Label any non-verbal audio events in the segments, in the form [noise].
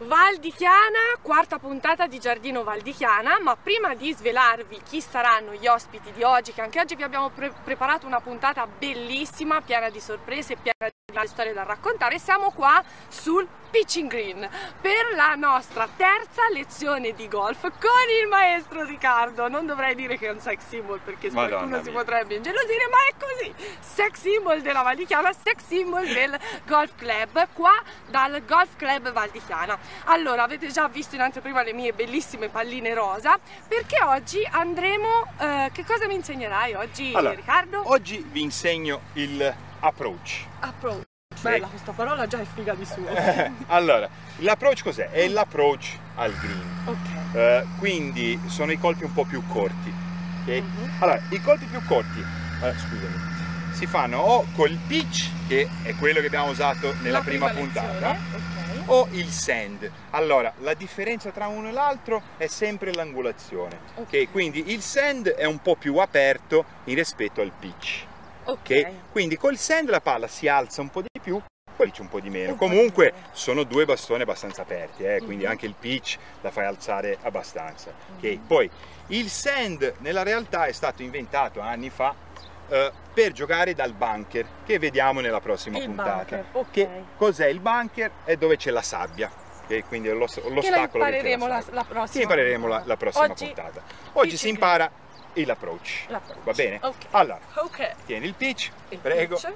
Val di Chiana, quarta puntata di Giardino Val di Chiana, ma prima di svelarvi chi saranno gli ospiti di oggi, che anche oggi vi abbiamo pre preparato una puntata bellissima, piena di sorprese, e piena di storie da raccontare, siamo qua sul pitching green per la nostra terza lezione di golf con il maestro Riccardo. Non dovrei dire che è un sex symbol perché Madonna qualcuno si potrebbe ingelosire, ma è così. Sex symbol della Val di Chiana, sex symbol del golf club, qua dal golf club Val di Chiana. Allora, avete già visto in anteprima le mie bellissime palline rosa, perché oggi andremo... Eh, che cosa mi insegnerai oggi, allora, Riccardo? Oggi vi insegno il approach. Approach. Bella questa parola, già è figa di suo. [laughs] allora, l'approach cos'è? È l'approach al green. Okay. Uh, quindi sono i colpi un po' più corti. Okay? Uh mhm. -huh. Allora, i colpi più corti, uh, scusami, si fanno o col pitch, che è quello che abbiamo usato nella prima, prima, puntata, lezione o il sand? Allora, la differenza tra uno e l'altro è sempre l'angolazione. Okay. Okay? Quindi il sand è un po' più aperto rispetto al pitch. Okay. Quindi col sand la palla si alza un po' di più, poi c'è un po' di meno. Un Comunque di sono due bastoni abbastanza aperti, eh? quindi mm -hmm. anche il pitch la fai alzare abbastanza. Mm -hmm. Poi il sand nella realtà è stato inventato anni fa eh, per giocare dal bunker che vediamo nella prossima il puntata. Bunker, okay. cos'è il bunker e dove c'è la sabbia. E quindi l'ostacolo che, lo impareremo, che la, la prossima, impareremo la, la prossima Oggi, puntata. Oggi si impara l'approach. Va bene? Okay. Allora, okay. tieni il pitch, il prego. Pitch.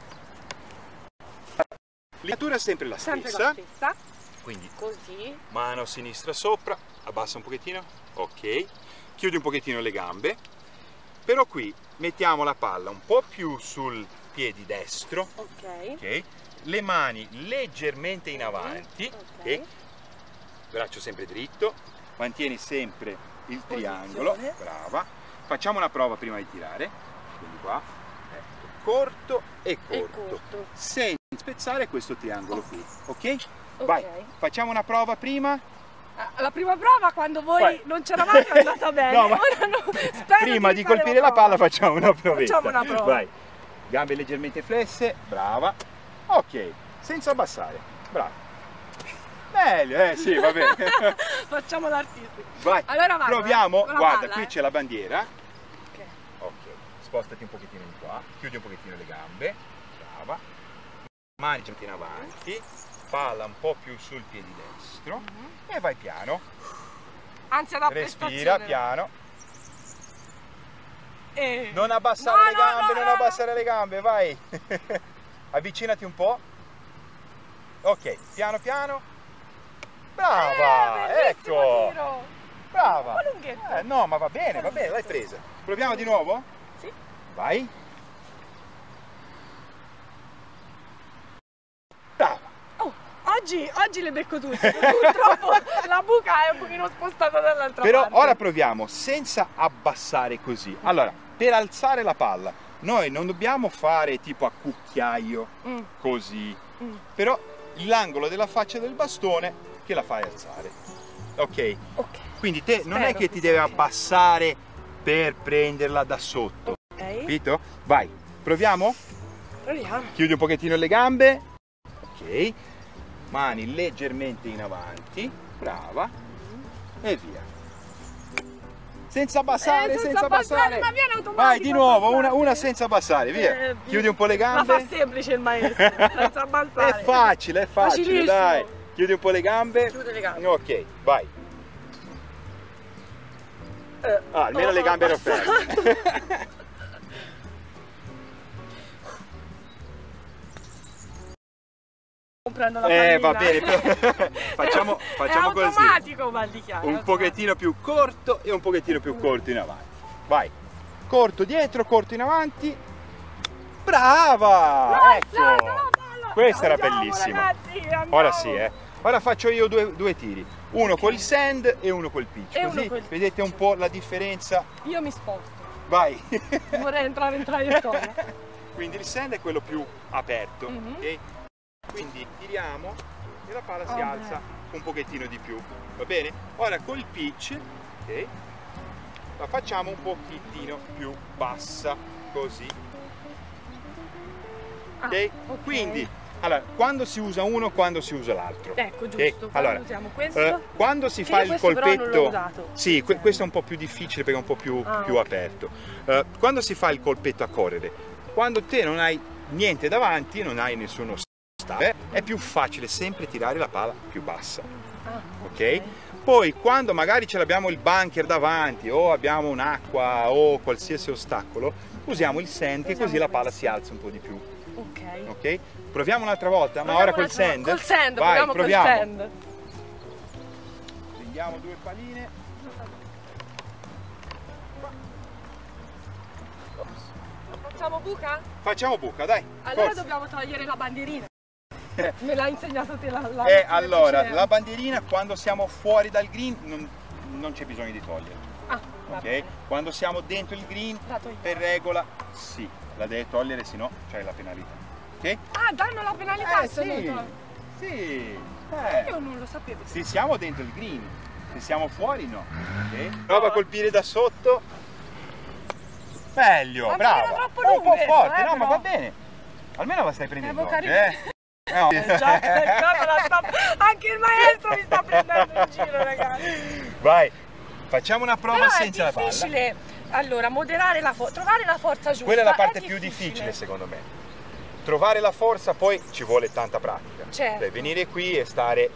è sempre la stessa. Sempre la stessa. Quindi, così. Mano sinistra sopra, abbassa un pochettino. Ok. Chiudi un pochettino le gambe però qui mettiamo la palla un po' più sul piede destro, ok, Okay? le mani leggermente in avanti, okay. braccio sempre dritto, mantieni sempre il triangolo, Posizione. brava, facciamo una prova prima di tirare, quindi qua, ecco, corto e corto, e corto. senza spezzare questo triangolo qui, ok? Vai, facciamo una prova prima, la prima prova quando voi Poi. non c'eravate è andata [laughs] bene. no, ma... no, prima di, colpire la, la palla facciamo una provetta. Facciamo una prova. Vai. Gambe leggermente flesse, brava. Ok, senza abbassare. Bravo. Bello, eh sì, va bene. [laughs] facciamo l'artista. Vai. Allora vai. Proviamo. Eh? Guarda, palla, qui eh? c'è la bandiera. Okay. ok. Spostati un pochettino di qua, chiudi un pochettino le gambe. Brava. Mani in avanti, palla un po' più sul piede destro destro mm -hmm. e vai piano. Anzi, da Respira piano. E... Non abbassare no, le gambe, no, no, non abbassare le gambe, vai. [laughs] Avvicinati un po'. Ok, piano piano. Brava, eh, ecco. Tiro. Brava. Eh, no, ma va bene, va bene, l'hai presa. Proviamo di nuovo? Sì. Vai. Brava. Oggi, oggi le becco tutte, purtroppo la buca è un pochino spostata dall'altra Però parte. Però ora proviamo, senza abbassare così. Allora, per alzare la palla, noi non dobbiamo fare tipo a cucchiaio, mm. così. Mm. Però l'angolo della faccia del bastone che la fai alzare. Ok? okay. Quindi te Spero non è che ti deve abbassare per prenderla da sotto. Okay. Capito? Vai, proviamo? Proviamo. Chiudi un pochettino le gambe. Ok mani leggermente in avanti, brava, e via. Senza abbassare, eh, senza, senza abbassare, abbassare. Ma viene automatico. Vai di nuovo, una, una, senza abbassare, via. Eh, Chiudi un po' le gambe. Ma fa semplice il maestro, [laughs] senza abbassare. È facile, è facile, dai. Chiudi un po' le gambe. Chiudi le gambe. Ok, vai. Eh, ah, almeno no, le gambe erano aperte. [laughs] comprando la pallina. Eh, va bene, [laughs] facciamo, facciamo così. Chiaro, un cioè. pochettino più corto e un pochettino più corto in avanti. Vai. Corto dietro, corto in avanti. Brava! No, ecco. No, no, Questa era bellissima. Ragazzi, Ora sì, eh. Ora faccio io due, due tiri, uno okay. col sand e uno col pitch, e così col vedete pitch. un po' la differenza. Io mi sposto. Vai. Vorrei entrare in [laughs] traiettoria. Quindi il sand è quello più aperto, mm -hmm. okay? Quindi tiriamo e la pala si okay. Oh, alza un pochettino di più, va bene? Ora col pitch, ok? La facciamo un pochettino più bassa, così. Ah, okay? ok? Quindi allora, quando si usa uno, quando si usa l'altro. Ecco, giusto. Okay? Quando allora, usiamo questo. Eh, quando si fa il colpetto. Sì, okay. questo è un po' più difficile perché è un po' più, ah, più okay. aperto. Eh, quando si fa il colpetto a correre, quando te non hai niente davanti, non hai nessuno stare, è più facile sempre tirare la pala più bassa. Ah, ok? Poi quando magari ce l'abbiamo il bunker davanti o abbiamo un'acqua o qualsiasi ostacolo, usiamo il sand che così la pala si alza un po' di più. Ok. Proviamo un'altra volta, ma ora col sand. Col sand, Vai, proviamo, proviamo. col sand. Prendiamo due paline. Facciamo buca? Facciamo buca, dai. Allora forza. dobbiamo togliere la bandierina. [laughs] Me l'ha insegnato te la, la eh, allora, la bandierina quando siamo fuori dal green non, non c'è bisogno di toglierla. Ah, okay? Quando siamo dentro il green, per regola, sì, la devi togliere, se no c'è la penalità. Okay? Ah, danno la penalità eh, se sì, Sì. Eh. eh. Io non lo sapevo. Se siamo dentro il green, se siamo fuori no. Okay? Prova a colpire da sotto. Meglio, bravo. Un po' forte, eh, no, però. ma va bene. Almeno la stai prendendo. eh. No. Già, già Anche il maestro mi sta prendendo in giro, ragazzi. Vai, facciamo una prova Però senza la palla. È difficile, allora, moderare la forza, trovare la forza giusta. Quella è la parte è difficile. più difficile, secondo me. Trovare la forza poi ci vuole tanta pratica. Certo. Cioè, venire qui e stare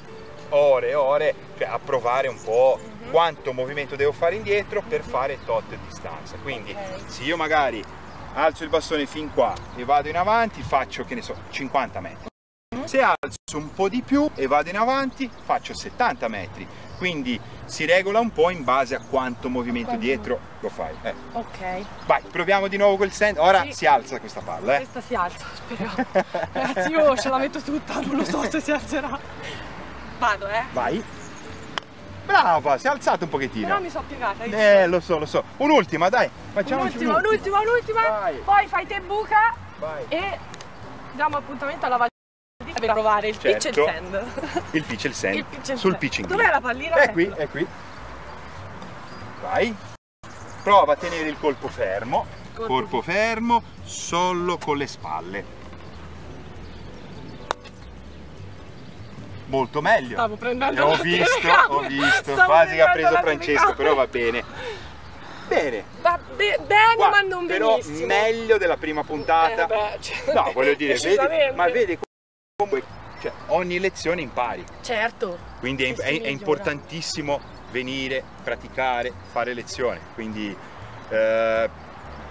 ore e ore cioè, a provare un po' mm -hmm. quanto movimento devo fare indietro per mm -hmm. fare tot distanza. Quindi, okay. se io magari alzo il bastone fin qua e vado in avanti, faccio, che ne so, 50 metri se alzo un po' di più e vado in avanti faccio 70 metri quindi si regola un po' in base a quanto movimento quanto... dietro lo fai eh. ok vai proviamo di nuovo col stand ora sì. si alza questa palla eh. questa si alza speriamo ragazzi io ce la metto tutta non lo so se si alzerà vado eh vai Brava, si è alzata un pochettino. Però mi sono piegata. Io. Eh, lo so, lo so. Un'ultima, dai. Facciamoci un'ultima. Un'ultima, un'ultima, Poi fai te buca. Vai. E diamo appuntamento alla valigia per provare il certo. pitch e il sand. Il pitch e il certo. sand. Il pitch Sul pitching. Dov'è la pallina? È qui, è qui. Vai. Prova a tenere il colpo fermo. Corpo, corpo fermo, solo con le spalle. Molto meglio. Stavo prendendo Ho visto, ho visto. Stavo Quasi che ha preso Francesco, però va bene. Bene. Va be bene, Guarda, ma non però benissimo. Però meglio della prima puntata. Eh, beh, cioè, no, voglio dire, vedi, ma vedi cioè, ogni lezione impari. Certo. Quindi è, è, è importantissimo venire, praticare, fare lezione. Quindi, eh,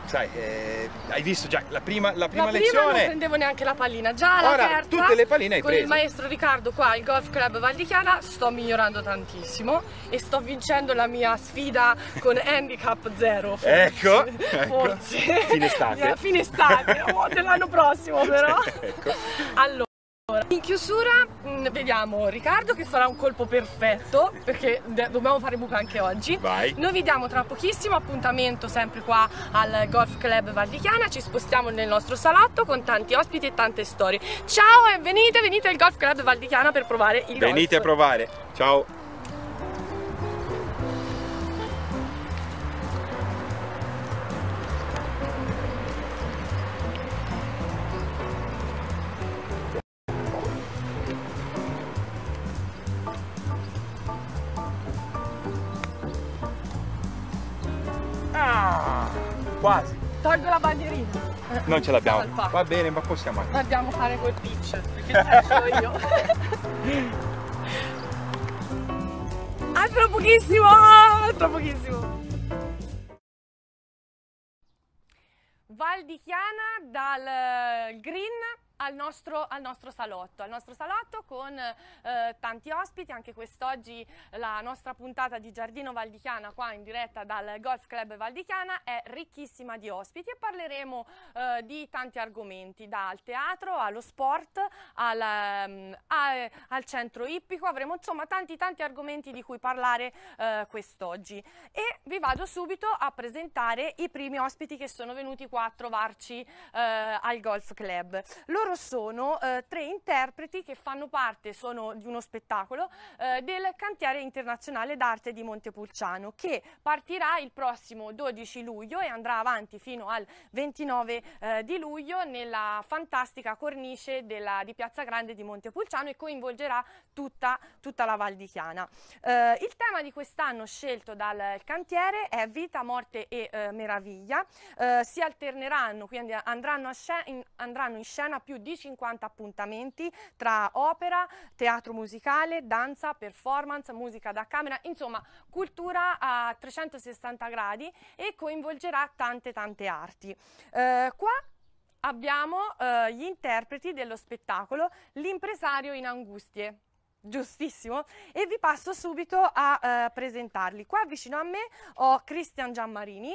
sai, eh, hai visto già la prima, la prima la lezione. Prima non prendevo neanche la pallina, già la Ora, terza, tutte le palline hai Con preso. il maestro Riccardo qua al Golf Club Val di Chiana sto migliorando tantissimo e sto vincendo la mia sfida con [laughs] handicap zero. Ecco, ecco. Forse. Fine estate. [laughs] fine estate, o oh, dell'anno prossimo [laughs] cioè, però. ecco. Allora. In chiusura mm, vediamo Riccardo che farà un colpo perfetto perché dobbiamo fare buca anche oggi. Vai. Noi vi diamo tra pochissimo appuntamento sempre qua al Golf Club Valdichiana, ci spostiamo nel nostro salotto con tanti ospiti e tante storie. Ciao e venite, venite al Golf Club Valdichiana per provare il venite golf. Venite a provare. Ciao. non ce l'abbiamo. Va bene, ma possiamo andare Dobbiamo fare quel pitch, perché lo io. altro [laughs] ah, pochissimo, altro pochissimo. Val di Chiana dal eh, Green al nostro, al nostro, salotto, al nostro salotto con eh, tanti ospiti, anche quest'oggi la nostra puntata di Giardino Valdichiana qua in diretta dal Golf Club Valdichiana è ricchissima di ospiti e parleremo eh, di tanti argomenti, dal teatro allo sport al, um, a, al, centro ippico, avremo insomma tanti tanti argomenti di cui parlare eh, quest'oggi e vi vado subito a presentare i primi ospiti che sono venuti qua a trovarci eh, al Golf Club. Loro loro sono eh, tre interpreti che fanno parte sono di uno spettacolo eh, del Cantiere Internazionale d'Arte di Montepulciano che partirà il prossimo 12 luglio e andrà avanti fino al 29 eh, di luglio nella fantastica cornice della, di Piazza Grande di Montepulciano e coinvolgerà tutta, tutta la Val di Chiana. Eh, il tema di quest'anno scelto dal cantiere è vita, morte e eh, meraviglia. Eh, si alterneranno, quindi andranno, scena, in, andranno in scena più più di 50 appuntamenti tra opera, teatro musicale, danza, performance, musica da camera, insomma cultura a 360 gradi e coinvolgerà tante tante arti. Eh, qua abbiamo eh, gli interpreti dello spettacolo L'impresario in angustie. Giustissimo, e vi passo subito a eh, presentarli. Qua vicino a me ho Cristian Giammarini,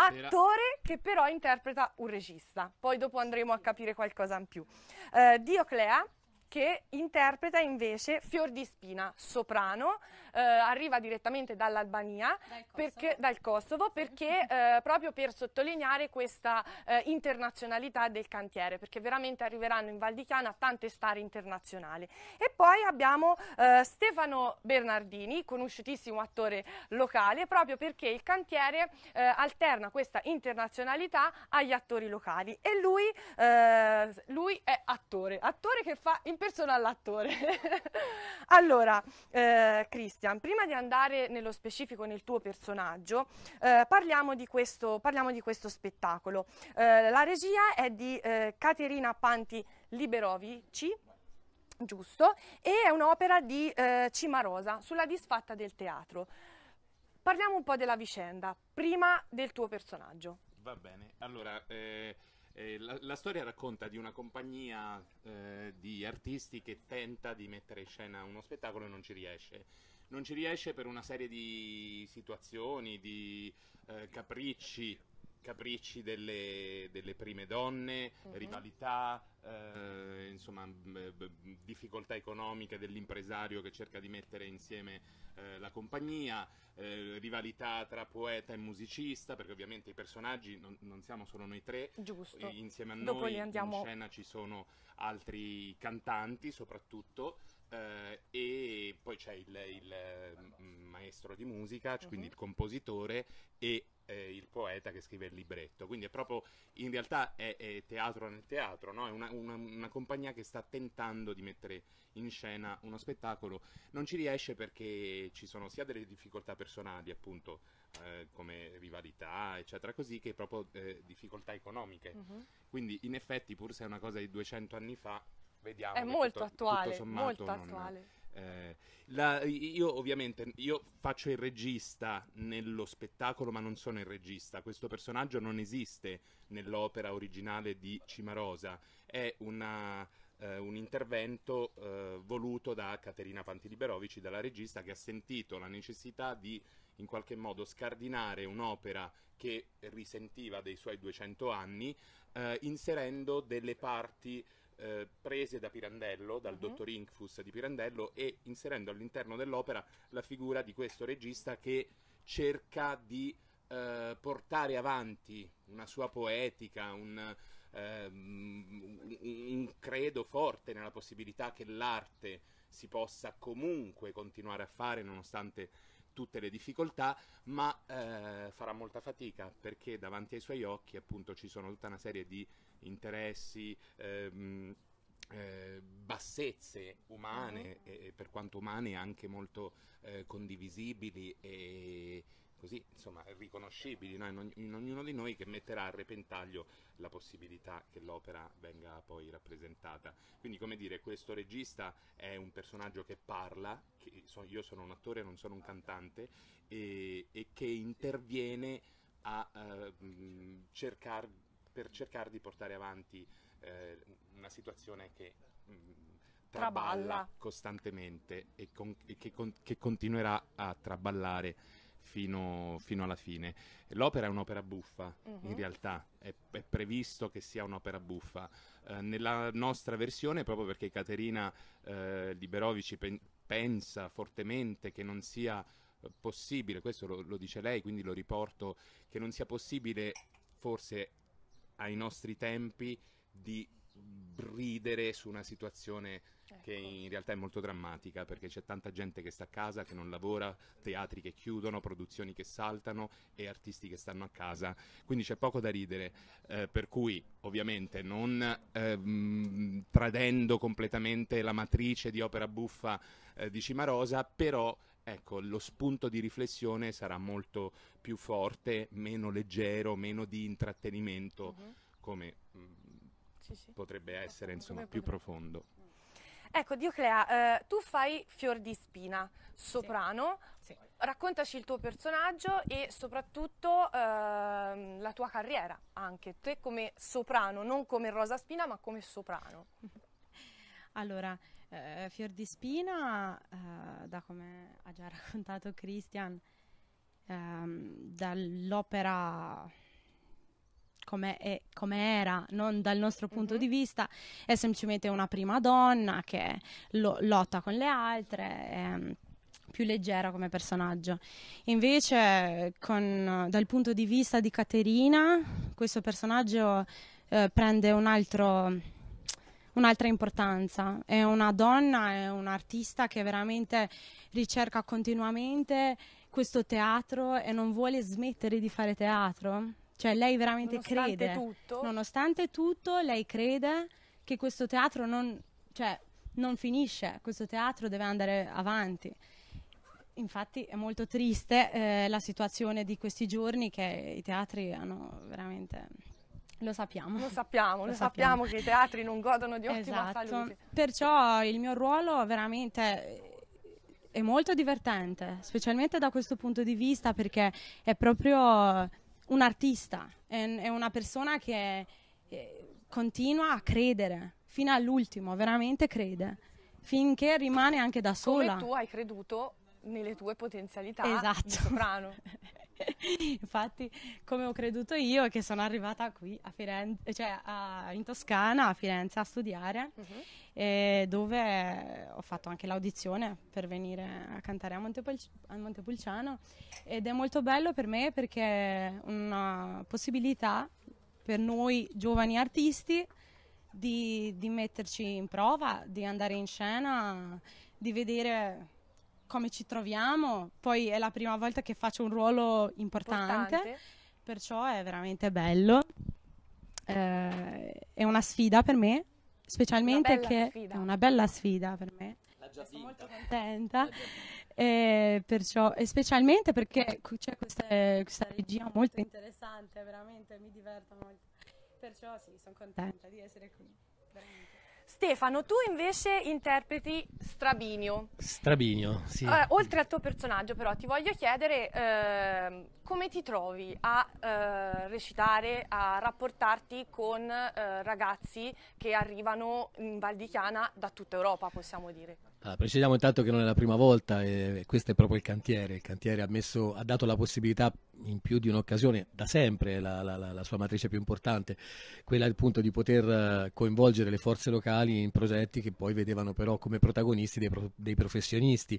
attore che però interpreta un regista. Poi dopo andremo a capire qualcosa in più. Eh, Dioclea che interpreta invece Fior di Spina, soprano, eh, arriva direttamente dall'Albania, dal Kosovo perché, dal Kosovo, perché [laughs] eh, proprio per sottolineare questa eh, internazionalità del cantiere, perché veramente arriveranno in Val di Chiana tante star internazionali. E poi abbiamo eh, Stefano Bernardini, conosciutissimo attore locale, proprio perché il cantiere eh, alterna questa internazionalità agli attori locali e lui, eh, lui è attore, attore che fa in persona l'attore. [laughs] allora, Cristo, Sebastian, prima di andare nello specifico nel tuo personaggio, eh, parliamo, di questo, parliamo, di questo, spettacolo. Eh, la regia è di eh, Caterina Panti Liberovici, giusto, e è un'opera di eh, Cimarosa sulla disfatta del teatro. Parliamo un po' della vicenda, prima del tuo personaggio. Va bene, allora... Eh, eh, la, la, storia racconta di una compagnia eh, di artisti che tenta di mettere in scena uno spettacolo e non ci riesce non ci riesce per una serie di situazioni, di eh, capricci, capricci delle, delle, prime donne, uh-huh. rivalità, eh, insomma, mh, mh, difficoltà economiche dell'impresario che cerca di mettere insieme eh, la compagnia, eh, rivalità tra poeta e musicista, perché ovviamente i personaggi non, non siamo solo noi tre, Giusto. insieme a Dopo noi andiamo... in scena ci sono altri cantanti soprattutto eh, e poi c'è il, il mm, maestro di musica, uh-huh. quindi mhm. il compositore e eh, il poeta che scrive il libretto. Quindi è proprio, in realtà è, è teatro nel teatro, no? è una, una, una, compagnia che sta tentando di mettere in scena uno spettacolo. Non ci riesce perché ci sono sia delle difficoltà personali, appunto, eh, come rivalità, eccetera, così, che proprio eh, difficoltà economiche. Uh-huh. Quindi in effetti, pur se è una cosa di 200 anni fa, vediamo. È molto tutto, attuale, tutto molto non, attuale. Eh, la, io ovviamente io faccio il regista nello spettacolo, ma non sono il regista. Questo personaggio non esiste nell'opera originale di Cimarosa. È una, eh, un intervento eh, voluto da Caterina Pantiliberovici, dalla regista, che ha sentito la necessità di in qualche modo scardinare un'opera che risentiva dei suoi 200 anni, eh, inserendo delle parti eh, prese da Pirandello, dal uh-huh. dottor Inkfus di Pirandello, e inserendo all'interno dell'opera la figura di questo regista che cerca di eh, portare avanti una sua poetica, un, ehm, un credo forte nella possibilità che l'arte si possa comunque continuare a fare nonostante tutte le difficoltà, ma eh, farà molta fatica perché davanti ai suoi occhi appunto ci sono tutta una serie di interessi. Ehm, eh, bassezze umane, mm-hmm. eh, per quanto umane anche molto eh, condivisibili e, così insomma riconoscibili no? in, ogni, in, ognuno di noi che metterà a repentaglio la possibilità che l'opera venga poi rappresentata. Quindi come dire, questo regista è un personaggio che parla, che so, io sono un attore, non sono un cantante, e, e che interviene a uh, cercar, per cercare di portare avanti uh, una situazione che... Um, traballa, traballa costantemente e, con, e che, con, che continuerà a traballare fino, fino alla fine. L'opera è un'opera buffa, uh-huh. in mhm. realtà è, è, previsto che sia un'opera buffa. Eh, nella nostra versione, proprio perché Caterina eh, Liberovici pen- pensa fortemente che non sia eh, possibile, questo lo, lo dice lei, quindi lo riporto, che non sia possibile forse ai nostri tempi di ridere su una situazione che ecco. in realtà è molto drammatica perché c'è tanta gente che sta a casa, che non lavora, teatri che chiudono, produzioni che saltano e artisti che stanno a casa, quindi c'è poco da ridere, eh, per cui ovviamente non ehm, tradendo completamente la matrice di opera buffa eh, di Cimarosa, però ecco, lo spunto di riflessione sarà molto più forte, meno leggero, meno di intrattenimento, uh-huh. come mh, mm, sì, sì. potrebbe essere, insomma, più profondo. Ecco, Dioclea, eh, tu fai Fior di Spina, soprano. Sì. Sì. Raccontaci il tuo personaggio e soprattutto eh, la tua carriera anche, te come soprano, non come Rosa Spina, ma come soprano. [laughs] Allora, eh, Fior di Spina, eh, da come ha già [laughs] raccontato Christian, ehm, dall'opera come, è, come era, non dal nostro punto mm-hmm. di vista, è semplicemente una prima donna che lo, lotta con le altre. È, mm, più leggera come personaggio. Invece, con, dal punto di vista di Caterina, questo personaggio eh, prende un altro, un'altra importanza. È una donna, è un'artista che veramente ricerca continuamente questo teatro e non vuole smettere di fare teatro cioè lei veramente nonostante crede. Tutto. Nonostante tutto, lei crede che questo teatro non, cioè, non finisce, questo teatro deve andare avanti infatti è molto triste eh, la situazione di questi giorni che i teatri hanno veramente... Lo sappiamo. Lo sappiamo, [laughs] lo, lo sappiamo. sappiamo. che i teatri non godono di ottima esatto. salute. Perciò il mio ruolo veramente è molto divertente, specialmente da questo punto di vista perché è proprio un artista, è, è una persona che eh, continua a credere fino all'ultimo, veramente crede, finché rimane anche da sola. Come tu hai creduto nelle tue potenzialità esatto. soprano. [laughs] [laughs] Infatti, come ho creduto io, che sono arrivata qui a Firenze, cioè a, in Toscana, a Firenze, a studiare, uh-huh. dove ho fatto anche l'audizione per venire a cantare a, Montepol- a Montepulciano. Ed è molto bello per me perché è una possibilità per noi giovani artisti di, di metterci in prova, di andare in scena, di vedere come ci troviamo. Poi è la prima volta che faccio un ruolo importante, importante. perciò è veramente bello. Eh, è una sfida per me, specialmente che sfida. è una bella sfida per me. Sono vinta. molto contenta. [laughs] E, eh, perciò, e specialmente perché c'è questa, questa regia molto interessante, veramente mi diverto molto. Perciò sì, sono contenta di essere qui. Veramente. Stefano, tu invece interpreti Strabinio. Strabinio, sì. Eh, oltre al tuo personaggio, però, ti voglio chiedere eh, come ti trovi a eh, recitare, a rapportarti con eh, ragazzi che arrivano in Val di Chiana da tutta Europa, possiamo dire. Allora, precisiamo intanto che non è la prima volta e questo è proprio il cantiere. Il cantiere ha, messo, ha dato la possibilità in più di un'occasione da sempre la, la, la, sua matrice più importante, quella appunto di poter eh, coinvolgere le forze locali in progetti che poi vedevano però come protagonisti dei, pro, dei professionisti,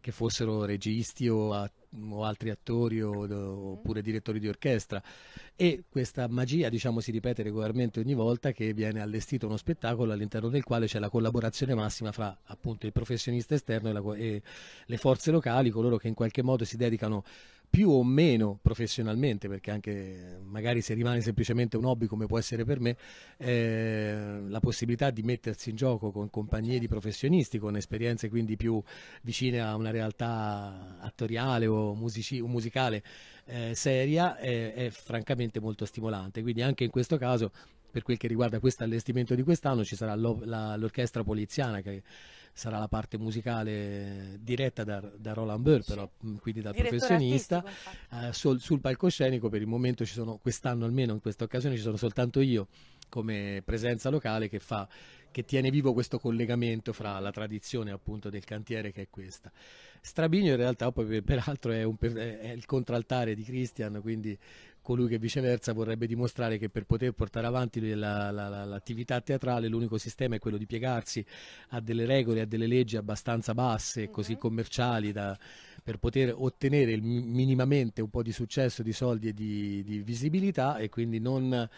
che fossero registi o, a, o altri attori o, oppure direttori di orchestra. E questa magia diciamo si ripete regolarmente ogni volta che viene allestito uno spettacolo all'interno del quale c'è la collaborazione massima fra appunto il professionista esterno e, e le forze locali, coloro che in qualche modo si dedicano più o meno professionalmente, perché anche magari se rimane semplicemente un hobby come può essere per me, eh, la possibilità di mettersi in gioco con compagnie di professionisti, con esperienze quindi più vicine a una realtà attoriale o musici- musicale eh, seria, eh, è francamente molto stimolante. Quindi anche in questo caso, per quel che riguarda questo allestimento di quest'anno, ci sarà la- l'orchestra poliziana che sarà la parte musicale diretta da, da Roland Burr, però, quindi dal Direttore professionista. Eh, sul, sul palcoscenico per il momento ci sono, quest'anno almeno in questa occasione, ci sono soltanto io come presenza locale che fa che tiene vivo questo collegamento fra la tradizione appunto del cantiere che è questa. Strabinio in realtà poi peraltro è, un, è il contraltare di Christian, quindi colui che viceversa vorrebbe dimostrare che per poter portare avanti la, la, la, l'attività teatrale l'unico sistema è quello di piegarsi a delle regole, a delle leggi abbastanza basse, mhm. così commerciali da, per poter ottenere il, minimamente un po' di successo, di soldi e di, di visibilità e quindi non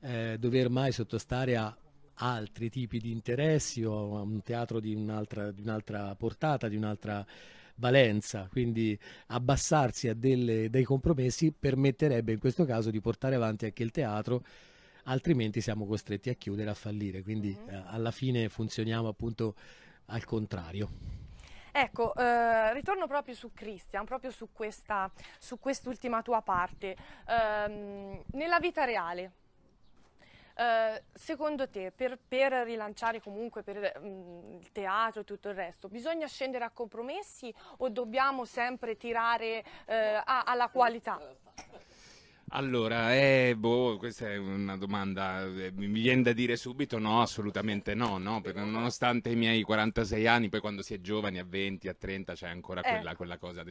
eh, dover mai sottostare a altri tipi di interessi o a un teatro di un'altra, di un'altra portata, di un'altra valenza, quindi abbassarsi a delle, dei compromessi permetterebbe in questo caso di portare avanti anche il teatro altrimenti siamo costretti a chiudere, a fallire, quindi mm-hmm. Eh, alla fine funzioniamo appunto al contrario. Ecco, eh, ritorno proprio su Christian, proprio su, questa, su quest'ultima tua parte. Eh, nella vita reale, eh, secondo te, per, per, rilanciare comunque per, mh, mm, il teatro e tutto il resto, bisogna scendere a compromessi o dobbiamo sempre tirare uh, a, alla qualità? Allora, eh, boh, questa è una domanda, eh, mi viene da dire subito no, assolutamente no, no? Perché nonostante i miei 46 anni, poi quando si è giovani a 20, a 30 c'è ancora quella, eh. quella cosa,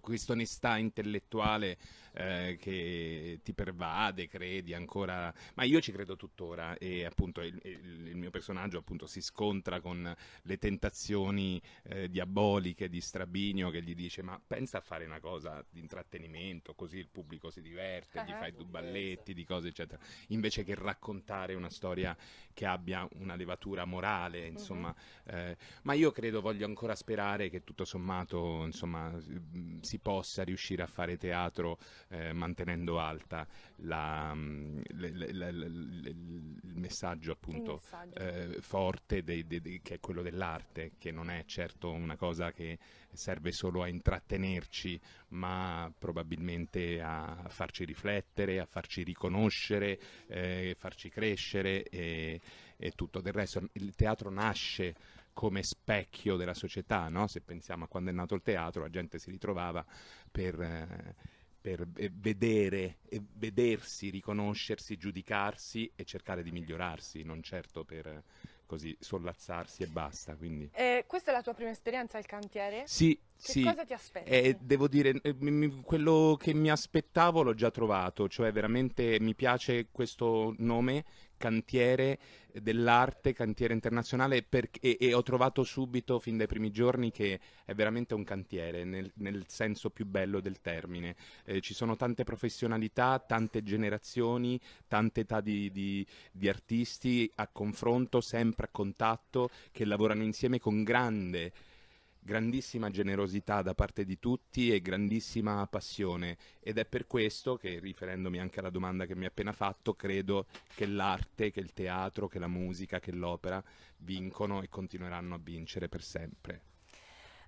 questa onestà intellettuale eh, che ti pervade, credi ancora, ma io ci credo tuttora e appunto il, il, mio personaggio appunto si scontra con le tentazioni eh, diaboliche di Strabinio che gli dice ma pensa a fare una cosa di intrattenimento così il pubblico si diverte, gli eh, fai due balletti di cose eccetera, invece che raccontare una storia che abbia una levatura morale mm-hmm. insomma, uh-huh. eh, ma io credo, voglio ancora sperare che tutto sommato insomma si possa riuscire a fare teatro eh, mantenendo alta la, la, mm, la, il messaggio appunto il messaggio. Eh, forte de, de, de, che è quello dell'arte, che non è certo una cosa che serve solo a intrattenerci, ma probabilmente a farci riflettere, a farci riconoscere, eh, farci crescere e, e tutto del resto. Il teatro nasce come specchio della società, no? se pensiamo a quando è nato il teatro, la gente si ritrovava per, eh, per eh, vedere, eh, vedersi, riconoscersi, giudicarsi e cercare di migliorarsi, non certo per eh, così sollazzarsi e basta. Eh, questa è la tua prima esperienza al cantiere? Sì. Che sì. cosa ti aspetti? Eh, devo dire, quello che mi aspettavo l'ho già trovato, cioè veramente mi piace questo nome cantiere dell'arte, cantiere internazionale per, e, e, ho trovato subito fin dai primi giorni che è veramente un cantiere nel, nel senso più bello del termine. Eh, ci sono tante professionalità, tante generazioni, tante età di, di, di, artisti a confronto, sempre a contatto, che lavorano insieme con grande grandissima generosità da parte di tutti e grandissima passione ed è per questo che riferendomi anche alla domanda che mi ha appena fatto credo che l'arte, che il teatro, che la musica, che l'opera vincono e continueranno a vincere per sempre.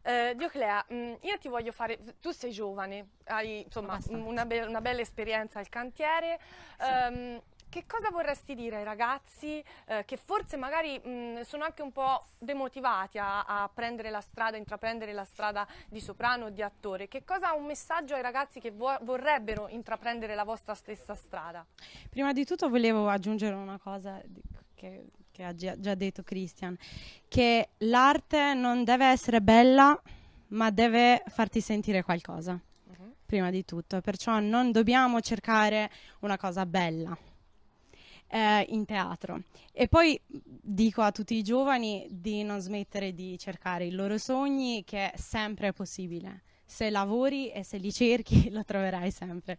Eh, Dioclea, mh, mm, io ti voglio fare, tu sei giovane, hai insomma, mm, una, be- una, bella esperienza al cantiere, sì. um, che cosa vorresti dire ai ragazzi eh, che forse magari mh, sono anche un po' demotivati a, a prendere la strada, a intraprendere la strada di soprano o di attore? Che cosa ha un messaggio ai ragazzi che vo vorrebbero intraprendere la vostra stessa strada? Prima di tutto volevo aggiungere una cosa che, che ha già detto Christian, che l'arte non deve essere bella, ma deve farti sentire qualcosa mm-hmm. prima di tutto, perciò non dobbiamo cercare una cosa bella, eh, in teatro. E poi dico a tutti i giovani di non smettere di cercare i loro sogni, che è sempre possibile. Se lavori e se li cerchi, [laughs] lo troverai sempre.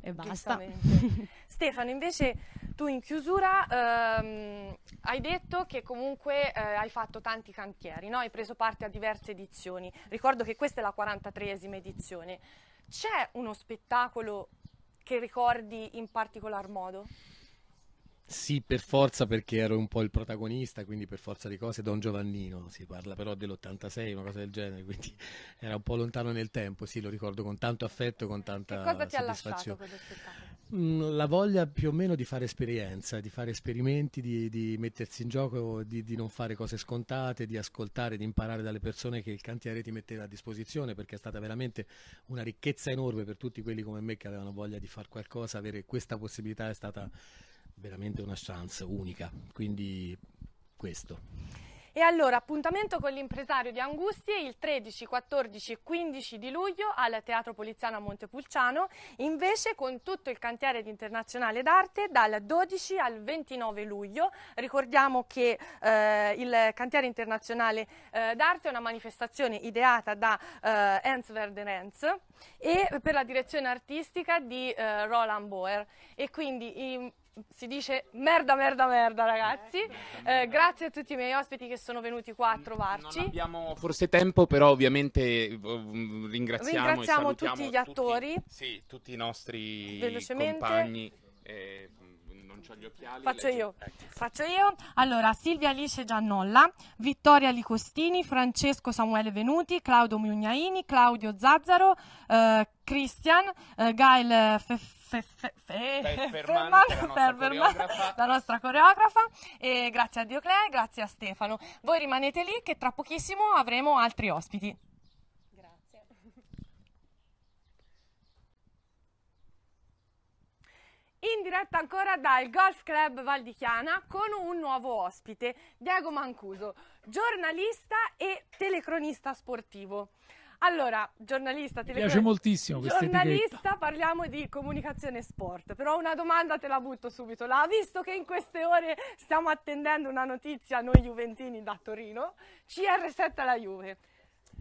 E basta. [laughs] Stefano, invece tu in chiusura ehm, hai detto che comunque eh, hai fatto tanti cantieri, no? hai preso parte a diverse edizioni. Ricordo che questa è la 43esima edizione. C'è uno spettacolo che ricordi in particolar modo? Sì, per forza perché ero un po' il protagonista, quindi per forza di cose Don Giovannino, si parla però dell'86, una cosa del genere, quindi [laughs] era un po' lontano nel tempo, sì, lo ricordo con tanto affetto, con tanta che cosa ti ha lasciato quello spettacolo? Mm, la voglia più o meno di fare esperienza, di fare esperimenti, di, di mettersi in gioco, di, di, non fare cose scontate, di ascoltare, di imparare dalle persone che il cantiere ti metteva a disposizione, perché è stata veramente una ricchezza enorme per tutti quelli come me che avevano voglia di fare qualcosa, avere questa possibilità è stata veramente una chance unica, quindi questo. E allora, appuntamento con l'impresario di Angustie il 13, 14 e 15 di luglio al Teatro Poliziano a Montepulciano, invece con tutto il cantiere di Internazionale d'Arte dal 12 al 29 luglio. Ricordiamo che eh, il cantiere internazionale eh, d'arte è una manifestazione ideata da eh, Hans Werder Hans e per la direzione artistica di eh, Roland Boer e quindi si dice merda, merda, merda, ragazzi. Eh, eh grazie a tutti i miei ospiti che sono venuti qua a trovarci. Non abbiamo forse tempo, però ovviamente mm, ringraziamo, ringraziamo tutti gli attori. Tutti, sì, tutti i nostri compagni. Eh, non ha gli occhiali. Faccio io. Ecco. Faccio io. Allora, Silvia Alice Giannolla, Vittoria Licostini, Francesco Samuele Venuti, Claudio Mugnaini, Claudio Zazzaro, eh, Christian, eh, Gail Fef- Ferman, la, nostra coreografa. E grazie a Dioclea e grazie a Stefano. Voi rimanete lì che tra pochissimo avremo altri ospiti. in diretta ancora dal Golf Club Val di Chiana con un nuovo ospite, Diego Mancuso, giornalista e telecronista sportivo. Allora, giornalista, Mi piace moltissimo questa Giornalista, etichetta. parliamo di comunicazione sport, però una domanda te la butto subito là, visto che in queste ore stiamo attendendo una notizia noi juventini da Torino, CR7 alla Juve.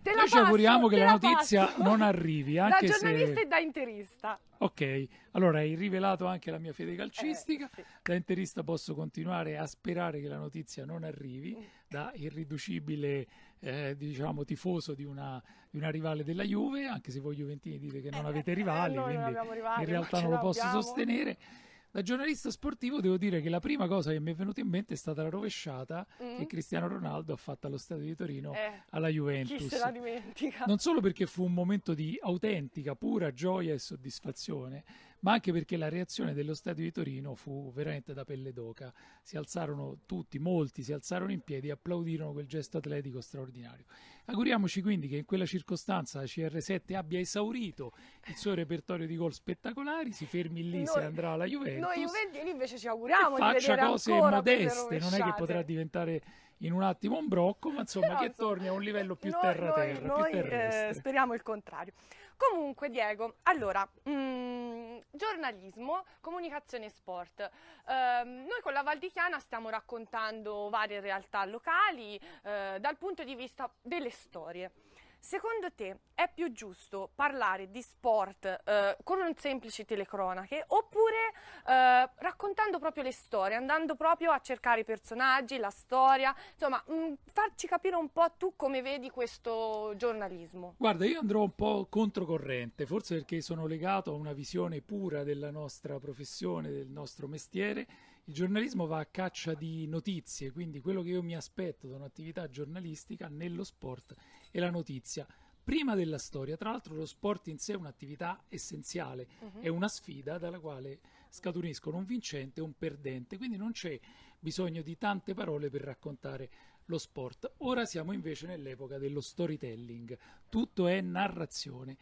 Te Noi ci auguriamo che la, la notizia passo. non arrivi. [laughs] Anche da giornalista se... e da interista. Ok, allora hai rivelato anche la mia fede calcistica. Eh, sì. Da interista posso continuare a sperare che la notizia non arrivi, da irriducibile eh, diciamo tifoso di una, di una, rivale della Juve, anche se voi Juventini dite che non eh, avete eh, rivali, eh, quindi non rivali, in realtà non lo posso sostenere. Da giornalista sportivo devo dire che la prima cosa che mi è venuta in mente è stata la rovesciata mm. che Cristiano Ronaldo ha fatto allo Stato di Torino eh, alla Juventus. Chi se la dimentica? Non solo perché fu un momento di autentica, pura gioia e soddisfazione, ma anche perché la reazione dello Stadio di Torino fu veramente da pelle d'oca. Si alzarono tutti, molti si alzarono in piedi e applaudirono quel gesto atletico straordinario. Auguriamoci quindi che in quella circostanza la CR7 abbia esaurito il suo repertorio di gol spettacolari, si fermi lì noi, se andrà alla Juventus. Noi Juventini invece ci auguriamo di faccia cose modeste, non è che potrà diventare in un attimo un brocco, ma insomma Però, che torni a un livello più terra-terra, più eh, terrestre. Eh, speriamo il contrario. Comunque, Diego, allora, mh, mm, giornalismo, comunicazione e sport. Eh, noi con la Valdichiana stiamo raccontando varie realtà locali eh, dal punto di vista delle storie. Secondo te è più giusto parlare di sport eh, con semplici telecronache oppure eh, raccontando proprio le storie, andando proprio a cercare i personaggi, la storia, insomma mh, mm, farci capire un po' tu come vedi questo giornalismo? Guarda, io andrò un po' controcorrente, forse perché sono legato a una visione pura della nostra professione, del nostro mestiere. Il giornalismo va a caccia di notizie, quindi quello che io mi aspetto da un'attività giornalistica nello sport e la notizia. Prima della storia, tra l'altro lo sport in sé è un'attività essenziale, uh-huh. è una sfida dalla quale scaturiscono un vincente e un perdente, quindi non c'è bisogno di tante parole per raccontare lo sport. Ora siamo invece nell'epoca dello storytelling, tutto è narrazione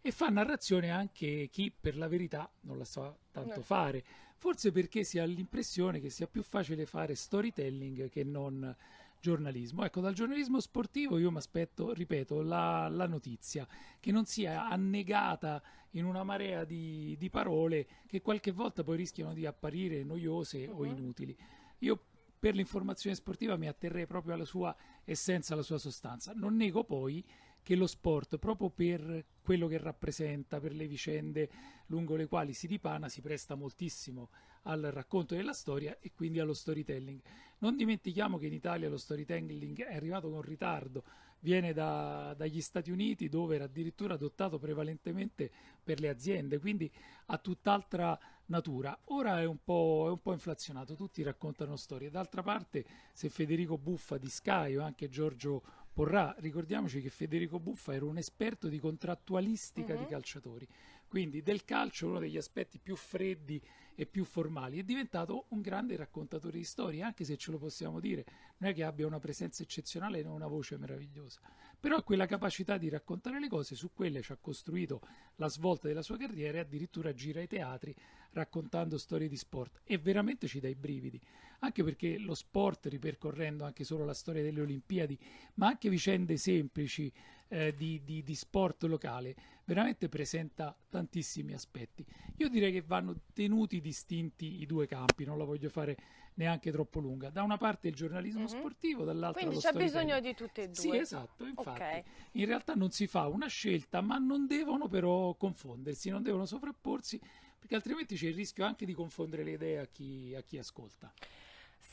e fa narrazione anche chi per la verità non la sa tanto no. fare, forse perché si ha l'impressione che sia più facile fare storytelling che non giornalismo. Ecco, dal giornalismo sportivo io mi aspetto, ripeto, la, la, notizia, che non sia annegata in una marea di, di parole che qualche volta poi rischiano di apparire noiose uh-huh. o mhm. inutili. Io per l'informazione sportiva mi atterrei proprio alla sua essenza, alla sua sostanza. Non nego poi che lo sport, proprio per quello che rappresenta, per le vicende lungo le quali si dipana, si presta moltissimo al racconto della storia e quindi allo storytelling. Non dimentichiamo che in Italia lo storytelling è arrivato con ritardo, viene da, dagli Stati Uniti dove era addirittura adottato prevalentemente per le aziende, quindi ha tutt'altra natura. Ora è un po', è un po inflazionato, tutti raccontano storie. D'altra parte, se Federico Buffa di Sky o anche Giorgio Porrà, ricordiamoci che Federico Buffa era un esperto di contrattualistica uh-huh. di mhm. calciatori, quindi del calcio uno degli aspetti più freddi e più formali. È diventato un grande raccontatore di storie, anche se ce lo possiamo dire, non è che abbia una presenza eccezionale e una voce meravigliosa, però ha quella capacità di raccontare le cose, su quelle ci ha costruito la svolta della sua carriera e addirittura gira ai teatri raccontando storie di sport e veramente ci dà i brividi, anche perché lo sport, ripercorrendo anche solo la storia delle Olimpiadi, ma anche vicende semplici, eh, di, di, di, sport locale veramente presenta tantissimi aspetti. Io direi che vanno tenuti distinti i due campi, non la voglio fare neanche troppo lunga. Da una parte il giornalismo mm-hmm. sportivo, dall'altra Quindi c'è bisogno di tutte e due. Sì, esatto, infatti. Okay. In realtà non si fa una scelta, ma non devono però confondersi, non devono sovrapporsi, perché altrimenti c'è il rischio anche di confondere le idee a chi, a chi ascolta.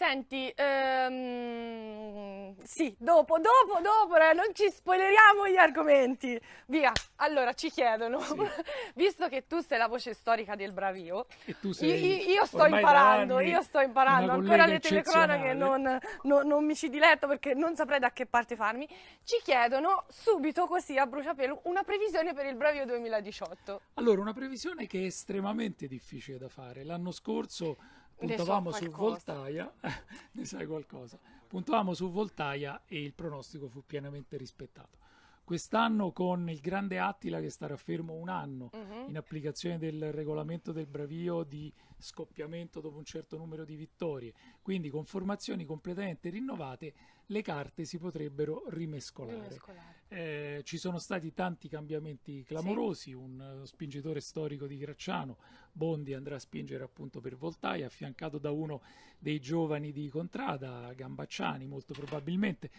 Senti, ehm, sì, dopo, dopo, dopo, eh, non ci spoileriamo gli argomenti. Via, allora ci chiedono, sì. [laughs] visto che tu sei la voce storica del Bravio, sei, io, io, sto imparando, io sto imparando, ancora le telecronache non, non, non, mi ci diletto perché non saprei da che parte farmi, ci chiedono subito così a bruciapelo una previsione per il Bravio 2018. Allora, una previsione che è estremamente difficile da fare. L'anno scorso puntavamo su Voltaia, [laughs] ne sai qualcosa, puntavamo su Voltaia e il pronostico fu pienamente rispettato quest'anno con il grande Attila che starà fermo un anno uh-huh. in applicazione del regolamento del bravio di scoppiamento dopo un certo numero di vittorie. Quindi con formazioni completamente rinnovate le carte si potrebbero rimescolare. rimescolare. Eh, ci sono stati tanti cambiamenti clamorosi, sì. un uh, spingitore storico di Gracciano, Bondi andrà a spingere appunto per Voltaia, affiancato da uno dei giovani di Contrada, Gambacciani molto probabilmente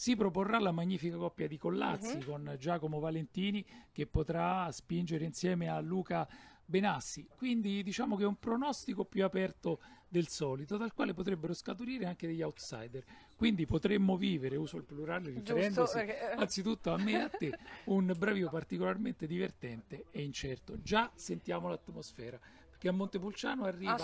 si proporrà la magnifica coppia di Collazzi uh-huh. con Giacomo Valentini che potrà spingere insieme a Luca Benassi. Quindi diciamo che è un pronostico più aperto del solito, dal quale potrebbero scaturire anche degli outsider. Quindi potremmo vivere, uso il plurale riferendosi perché... anzitutto a me e a te, [laughs] un bravio particolarmente divertente e incerto. Già sentiamo l'atmosfera che a Montepulciano arriva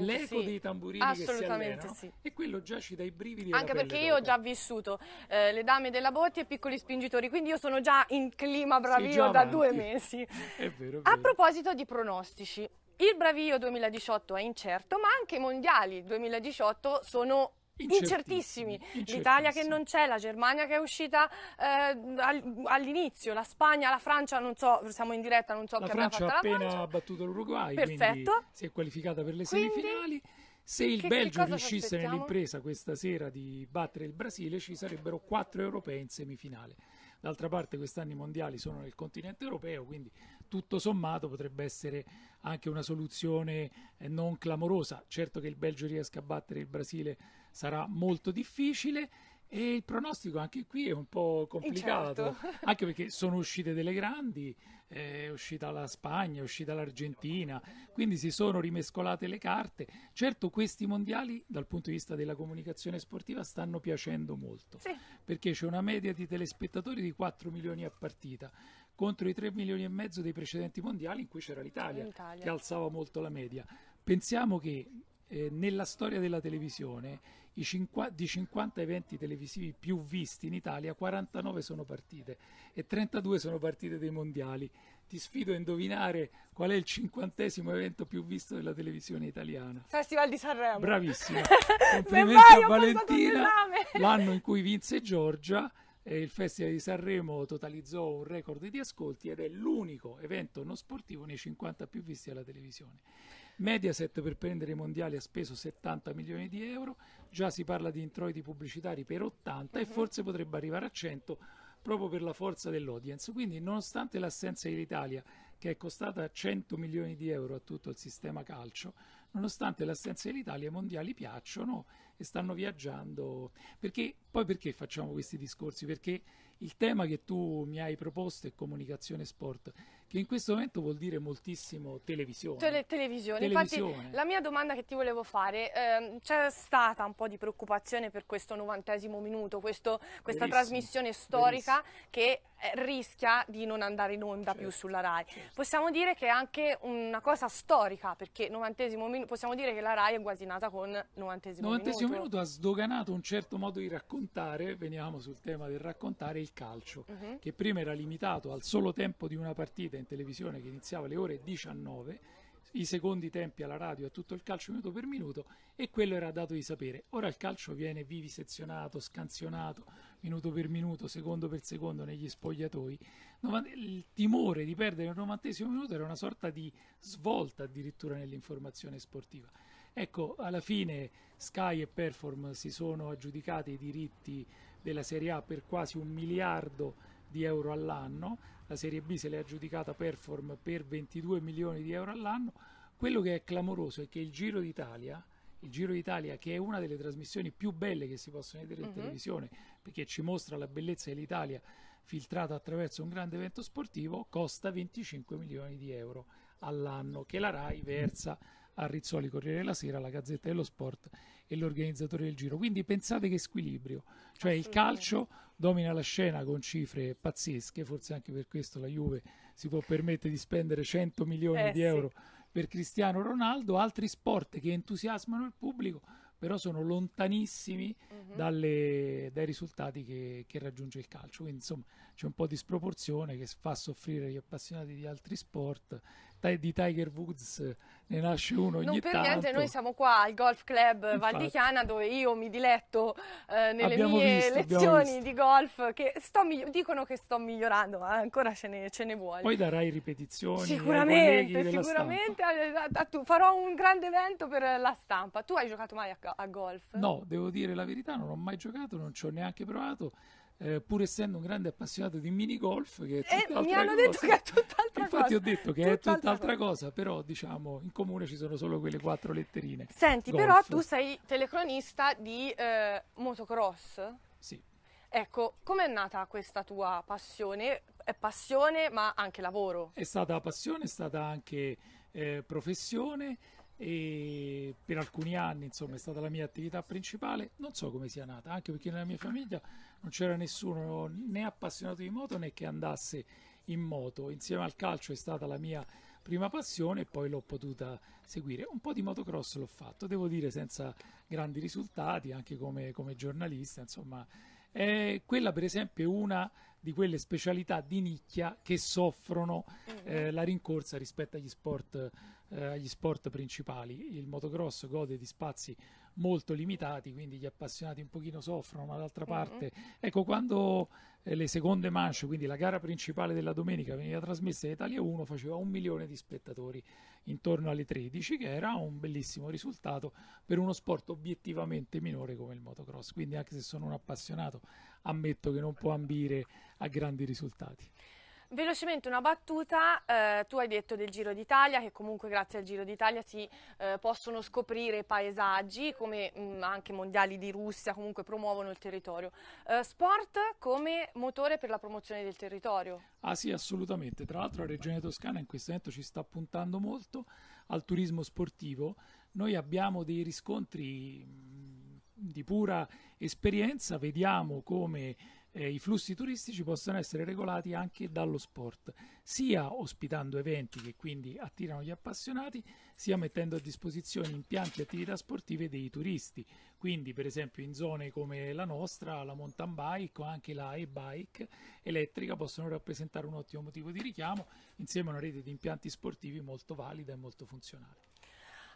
l'eco sì. dei tamburini Assolutamente sì. e quello già ci dà i brividi anche perché io ho già vissuto eh, le dame della botti e piccoli spingitori quindi io sono già in clima bravio da due [laughs] mesi è vero, è vero. a proposito di pronostici il Bravio 2018 è incerto, ma anche i mondiali 2018 sono incertissimi. incertissimi. L'Italia che non c'è, la Germania che è uscita eh, all'inizio, la Spagna, la Francia, non so, siamo in diretta, non so la che Francia abbiamo fatto. La Francia ha appena battuto l'Uruguay, Perfetto. si è qualificata per le quindi... semifinali. Se il che, Belgio che riuscisse nell'impresa questa sera di battere il Brasile, ci sarebbero quattro europei in semifinale. D'altra parte quest'anno i mondiali sono nel continente europeo, quindi tutto sommato potrebbe essere anche una soluzione eh, non clamorosa. Certo che il Belgio riesca a battere il Brasile sarà molto difficile. E il pronostico anche qui è un po' complicato, certo. [laughs] anche perché sono uscite delle grandi, è uscita la Spagna, è uscita l'Argentina, quindi si sono rimescolate le carte. Certo questi mondiali dal punto di vista della comunicazione sportiva stanno piacendo molto, sì. perché c'è una media di telespettatori di 4 milioni a partita contro i 3 milioni e mezzo dei precedenti mondiali in cui c'era l'Italia, l'Italia. che alzava molto la media. Pensiamo che eh, nella storia della televisione 50, di 50 eventi televisivi più visti in Italia, 49 sono partite e 32 sono partite dei mondiali. Ti sfido a indovinare qual è il cinquantesimo evento più visto della televisione italiana. Festival di Sanremo. Bravissimo. [laughs] Complimenti a Valentina. L'anno in cui vinse Giorgia il Festival di Sanremo totalizzò un record di ascolti ed è l'unico evento non sportivo nei 50 più visti alla televisione. Mediaset per prendere i mondiali ha speso 70 milioni di euro, già si parla di introiti pubblicitari per 80 uh-huh. e mhm. forse potrebbe arrivare a 100 proprio per la forza dell'audience. Quindi nonostante l'assenza dell'Italia, che è costata 100 milioni di euro a tutto il sistema calcio, nonostante l'assenza dell'Italia i mondiali piacciono e stanno viaggiando. Perché, poi perché facciamo questi discorsi? Perché il tema che tu mi hai proposto è comunicazione sport che in questo momento vuol dire moltissimo televisione. Tele- televisione. televisione. Infatti la mia domanda che ti volevo fare, ehm, c'è stata un po' di preoccupazione per questo novantesimo minuto, questo, questa verissimo, trasmissione storica verissimo. che eh, rischia di non andare in onda certo, più sulla RAI. Certo. Possiamo dire che è anche una cosa storica, perché minu- possiamo dire che la RAI è quasi nata con il minuto. novantesimo minuto. minuto ha sdoganato un certo modo di raccontare, veniamo sul tema del raccontare, il calcio, uh-huh. che prima era limitato al solo tempo di una partita vedrete in televisione che iniziava alle ore 19, i secondi tempi alla radio a tutto il calcio minuto per minuto e quello era dato di sapere. Ora il calcio viene vivisezionato, scansionato, minuto per minuto, secondo per secondo negli spogliatoi. Il timore di perdere il novantesimo minuto era una sorta di svolta addirittura nell'informazione sportiva. Ecco, alla fine Sky e Perform si sono aggiudicati i diritti della Serie A per quasi un miliardo di euro all'anno la Serie B se l'è aggiudicata Perform per 22 milioni di euro all'anno. Quello che è clamoroso è che il Giro d'Italia, il Giro d'Italia che è una delle trasmissioni più belle che si possono vedere in uh-huh. televisione, perché ci mostra la bellezza dell'Italia filtrata attraverso un grande evento sportivo, costa 25 milioni di euro all'anno che la RAI versa a Rizzoli, Corriere della Sera, la Gazzetta dello Sport e l'organizzatore del Giro. Quindi pensate che squilibrio, cioè il calcio domina la scena con cifre pazzesche, forse anche per questo la Juve si può permettere di spendere 100 milioni eh, di euro sì. per Cristiano Ronaldo, altri sport che entusiasmano il pubblico però sono lontanissimi uh-huh. dalle, dai risultati che, che, raggiunge il calcio. Quindi insomma c'è un po' di sproporzione che fa soffrire gli appassionati di altri sport di Tiger Woods eh, ne nasce uno ogni non per tanto. niente noi siamo qua al golf club Infatti. Valdichiana dove io mi diletto eh, nelle abbiamo mie visto, lezioni di golf che migli- dicono che sto migliorando ma eh, ancora ce ne, ce ne vuole poi darai ripetizioni sicuramente, sicuramente a, a, a, farò un grande evento per la stampa tu hai giocato mai a, golf? no devo dire la verità non ho mai giocato non ci ho neanche provato eh, pur essendo un grande appassionato di minigolf, che è mi hanno cosa, detto che è tutt'altra infatti cosa. Infatti ho detto che tutt'altra è tutt'altra cosa. cosa. però diciamo in comune ci sono solo quelle quattro letterine. Senti, golf. però tu sei telecronista di eh, motocross? Sì. Ecco, com'è nata questa tua passione? È passione ma anche lavoro. È stata passione, è stata anche eh, professione e per alcuni anni insomma è stata la mia attività principale non so come sia nata anche perché nella mia famiglia non c'era nessuno né appassionato di moto né che andasse in moto. Insieme al calcio è stata la mia prima passione e poi l'ho potuta seguire. Un po' di motocross l'ho fatto, devo dire senza grandi risultati, anche come, come giornalista, insomma. Eh, quella per esempio è una di quelle specialità di nicchia che soffrono mm-hmm. eh, la rincorsa rispetto agli sport, eh, agli sport principali. Il motocross gode di spazi molto limitati, quindi gli appassionati un pochino soffrono, ma d'altra parte, mm-hmm. ecco, quando eh, le seconde manche, quindi la gara principale della domenica veniva trasmessa in Italia 1, faceva un milione di spettatori intorno alle 13, che era un bellissimo risultato per uno sport obiettivamente minore come il motocross, quindi anche se sono un appassionato ammetto che non può ambire a grandi risultati. Velocemente una battuta, eh, tu hai detto del Giro d'Italia, che comunque grazie al Giro d'Italia si eh, possono scoprire paesaggi, come mh, mm, anche mondiali di Russia, comunque promuovono il territorio. Eh, sport come motore per la promozione del territorio? Ah sì, assolutamente. Tra l'altro la Regione Toscana in questo momento ci sta puntando molto al turismo sportivo. Noi abbiamo dei riscontri... Mh, mm, di pura esperienza, vediamo come eh, i flussi turistici possono essere regolati anche dallo sport, sia ospitando eventi che quindi attirano gli appassionati, sia mettendo a disposizione impianti e attività sportive dei turisti. Quindi, per esempio, in zone come la nostra, la mountain bike o anche la e-bike elettrica possono rappresentare un ottimo motivo di richiamo insieme a una rete di impianti sportivi molto valida e molto funzionale.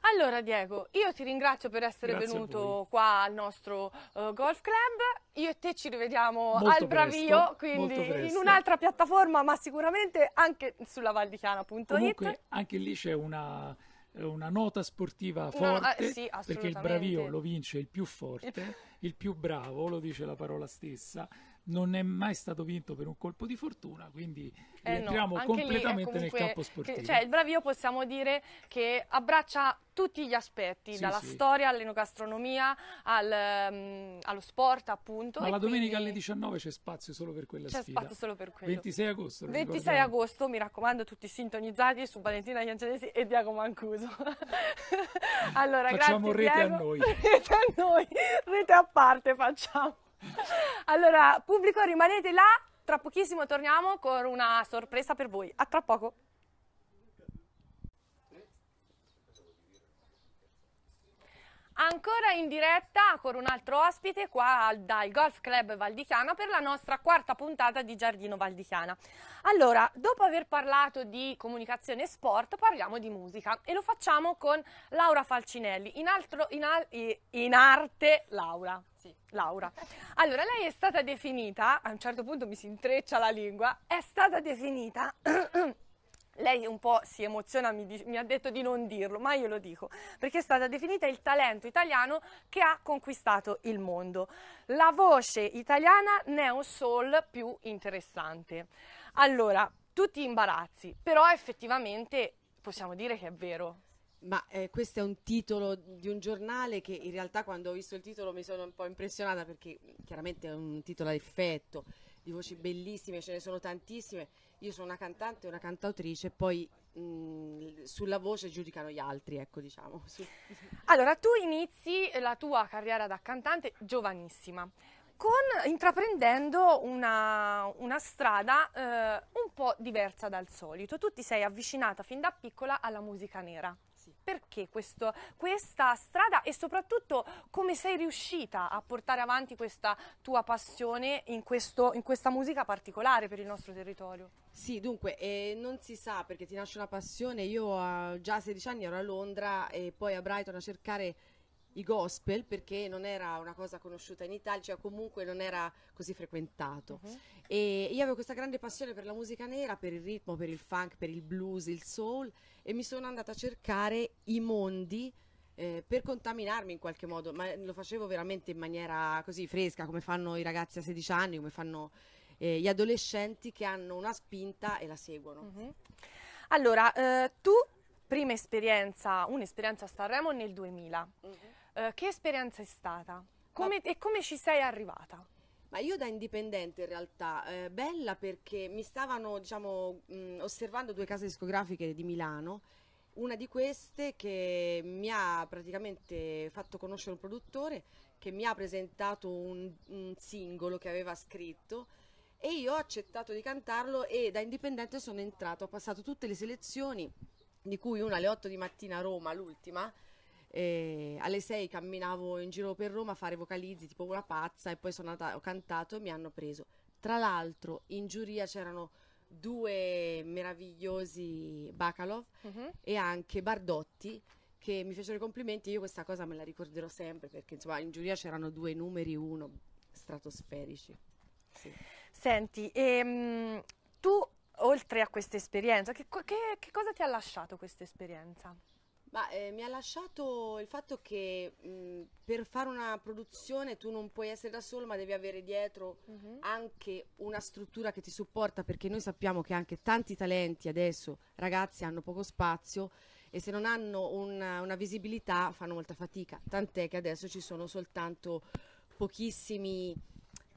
Allora Diego, io ti ringrazio per essere Grazie venuto qua al nostro uh, Golf Club, io e te ci rivediamo molto al Bravio, presto, quindi in un'altra piattaforma, ma sicuramente anche sulla valdichiana.it. Comunque anche lì c'è una, una nota sportiva forte, no, eh, ah, sì, perché il Bravio lo vince il più forte, il più bravo, lo dice la parola stessa, non è mai stato vinto per un colpo di fortuna, quindi eh entriamo no, ecco, completamente lì, comunque, nel campo sportivo. Cioè, il Bravio possiamo dire che abbraccia tutti gli aspetti, sì, dalla sì. storia all'enogastronomia, al, um, allo sport appunto. Ma la domenica alle 19 c'è spazio solo per quella c'è sfida. C'è spazio solo per quello. 26 agosto. 26 agosto, mi raccomando, tutti sintonizzati su Valentina Iancenesi e Diago Mancuso. [laughs] allora, facciamo grazie, rete Diego. a noi. [laughs] rete a noi, rete a parte facciamo allora, pubblico, rimanete là. Tra pochissimo torniamo con una sorpresa per voi. A tra poco. Ancora in diretta con un altro ospite qua dal Golf Club Valdichiana per la nostra quarta puntata di Giardino Valdichiana. Allora, dopo aver parlato di comunicazione e sport, parliamo di musica e lo facciamo con Laura Falcinelli, in, altro, in, al, in arte Laura. Sì, Laura. Allora, lei è stata definita, a un certo punto mi si intreccia la lingua, è stata definita... [clears throat] lei un po' si emoziona, mi, mi, ha detto di non dirlo, ma io lo dico, perché è stata definita il talento italiano che ha conquistato il mondo. La voce italiana neo soul più interessante. Allora, tutti imbarazzi, però effettivamente possiamo dire che è vero. Ma eh, questo è un titolo di un giornale che in realtà quando ho visto il titolo mi sono un po' impressionata perché mm, chiaramente è un titolo ad effetto, di voci bellissime, ce ne sono tantissime. Io sono una cantante, una cantautrice, poi mh, mm, sulla voce giudicano gli altri, ecco diciamo. [laughs] Allora, tu inizi la tua carriera da cantante giovanissima. Con, intraprendendo una, una strada eh, un po' diversa dal solito, tu ti sei avvicinata fin da piccola alla musica nera perché questo, questa strada e soprattutto come sei riuscita a portare avanti questa tua passione in, questo, in questa musica particolare per il nostro territorio. Sì, dunque, eh, non si sa perché ti nasce una passione. Io eh, già a 16 anni ero a Londra e poi a Brighton a cercare i gospel perché non era una cosa conosciuta in Italia, cioè comunque non era così frequentato. Uh-huh. E io avevo questa grande passione per la musica nera, per il ritmo, per il funk, per il blues, il soul e mi sono andata a cercare i mondi eh, per contaminarmi in qualche modo, ma lo facevo veramente in maniera così fresca, come fanno i ragazzi a 16 anni, come fanno eh, gli adolescenti che hanno una spinta e la seguono. Uh-huh. Allora, eh, tu prima esperienza, un'esperienza a Sanremo nel 2000. Uh-huh. Mhm. Eh, che esperienza è stata? Come, e come ci sei arrivata? Ma io da indipendente in realtà, eh, bella perché mi stavano diciamo, mh, mm, osservando due case discografiche di Milano, una di queste che mi ha praticamente fatto conoscere un produttore che mi ha presentato un, un singolo che aveva scritto e io ho accettato di cantarlo e da indipendente sono entrato, ho passato tutte le selezioni, di cui una alle 8 di mattina a Roma, l'ultima, eh, alle 6 camminavo in giro per Roma a fare vocalizzi tipo una pazza e poi sono andata, ho cantato e mi hanno preso. Tra l'altro in giuria c'erano due meravigliosi Bacalov uh-huh. Mhm. e anche Bardotti che mi fecero i complimenti. Io questa cosa me la ricorderò sempre perché insomma in giuria c'erano due numeri uno stratosferici. Sì. Senti, ehm, tu oltre a questa esperienza, che, che, che cosa ti ha lasciato questa esperienza? Ma eh, mi ha lasciato il fatto che mh, per fare una produzione tu non puoi essere da solo, ma devi avere dietro mm-hmm. anche una struttura che ti supporta, perché noi sappiamo che anche tanti talenti adesso, ragazzi, hanno poco spazio e se non hanno una, una visibilità fanno molta fatica. Tant'è che adesso ci sono soltanto pochissimi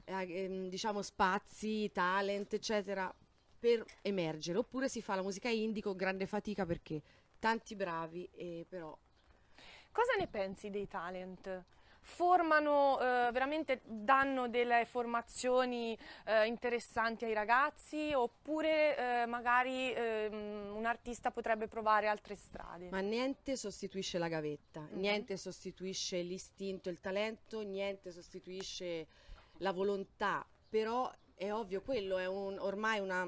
eh, ehm, diciamo spazi, talent, eccetera, per emergere. Oppure si fa la musica indie con grande fatica perché tanti bravi, eh, però... Cosa ne pensi dei talent? formano, eh, veramente danno delle formazioni eh, interessanti ai ragazzi oppure eh, magari ehm, un artista potrebbe provare altre strade? Ma niente sostituisce la gavetta, mm -hmm. niente sostituisce l'istinto, il talento, niente sostituisce la volontà, però è ovvio quello è un, ormai una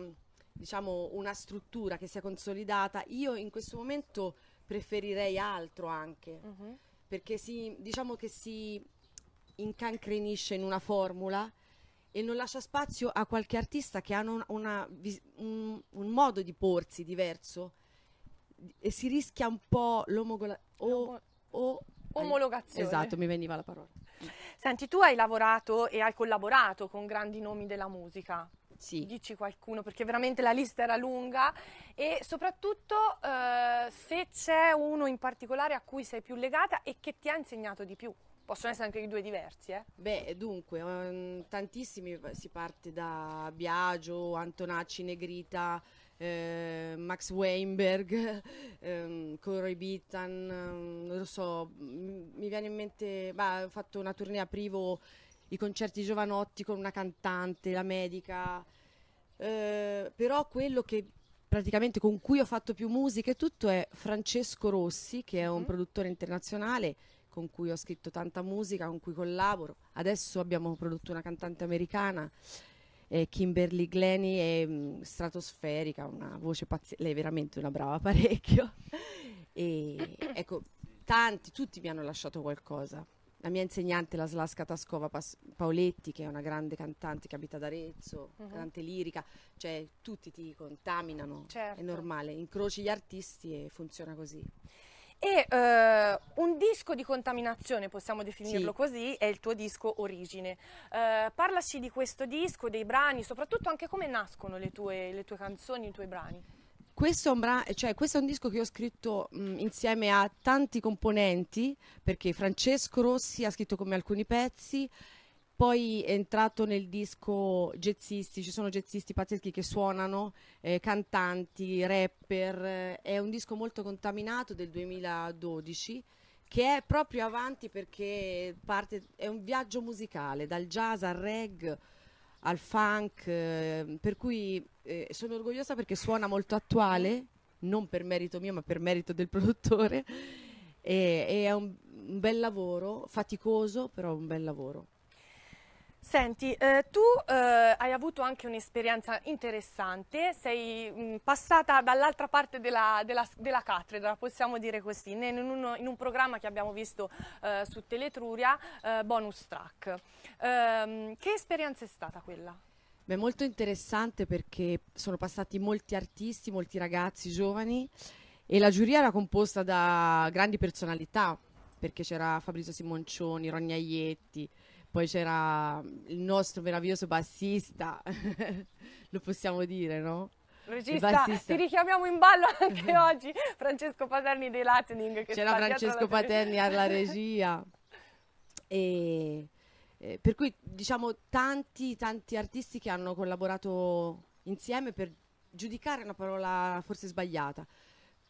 diciamo, una struttura che sia consolidata. Io in questo momento preferirei altro anche, uh-huh. perché si, diciamo che si incancrenisce in una formula e non lascia spazio a qualche artista che ha un, un, modo di porsi diverso e si rischia un po' l'omologazione. Esatto, mi veniva la parola. Senti, tu hai lavorato e hai collaborato con grandi nomi della musica. Sì. Dici qualcuno, perché veramente la lista era lunga e soprattutto eh, se c'è uno in particolare a cui sei più legata e che ti ha insegnato di più. Possono essere anche i due diversi, eh? Beh, dunque, um, tantissimi, eh, si parte da Biagio, Antonacci, Negrita, eh, Max Weinberg, [laughs] ehm, Corey Bittan, ehm, non lo so, mi, mi viene in mente, beh, ho fatto una tournée a Privo i concerti giovanotti con una cantante, la medica, eh, però quello che praticamente con cui ho fatto più musica e tutto è Francesco Rossi, che è un mm. produttore internazionale con cui ho scritto tanta musica, con cui collaboro. Adesso abbiamo prodotto una cantante americana, eh, Kimberly Glenny, è mh, mm, stratosferica, una voce pazzesca, lei è veramente una brava [laughs] parecchio. e ecco, tanti, tutti mi hanno lasciato qualcosa la mia insegnante, la Slaska Tascova Pas- Paoletti, che è una grande cantante che abita ad Arezzo, uh-huh. cantante lirica, cioè tutti ti contaminano, certo. è normale, incroci gli artisti e funziona così. E uh, un disco di contaminazione, possiamo definirlo sì. così, è il tuo disco Origine. Uh, parlaci di questo disco, dei brani, soprattutto anche come nascono le tue, le tue canzoni, i tuoi brani. Questo è, un bra- cioè, questo è un disco che ho scritto mh, insieme a tanti componenti, perché Francesco Rossi ha scritto con me alcuni pezzi, poi è entrato nel disco jazzisti, ci sono jazzisti pazzeschi che suonano, eh, cantanti, rapper, eh, è un disco molto contaminato del 2012 che è proprio avanti perché parte, è un viaggio musicale dal jazz al reggae al funk, eh, per cui eh, sono orgogliosa perché suona molto attuale, non per merito mio ma per merito del produttore, e, e è un, un bel lavoro, faticoso però un bel lavoro. Senti, eh, tu eh, hai avuto anche un'esperienza interessante, sei mh, mm, passata dall'altra parte della, della, della, cattedra, possiamo dire così, in, in, un, in un, programma che abbiamo visto eh, su Teletruria, eh, Bonus Track. Ehm, che esperienza è stata quella? Beh, molto interessante perché sono passati molti artisti, molti ragazzi giovani e la giuria era composta da grandi personalità, perché c'era Fabrizio Simoncioni, Rogna Aietti, poi c'era il nostro meraviglioso bassista, [laughs] lo possiamo dire, no? Regista, ti richiamiamo in ballo anche [laughs] oggi Francesco Paterni dei Lightning. C'era Francesco Paterni alla [laughs] regia. E eh, per cui diciamo tanti, tanti artisti che hanno collaborato insieme per giudicare una parola forse sbagliata,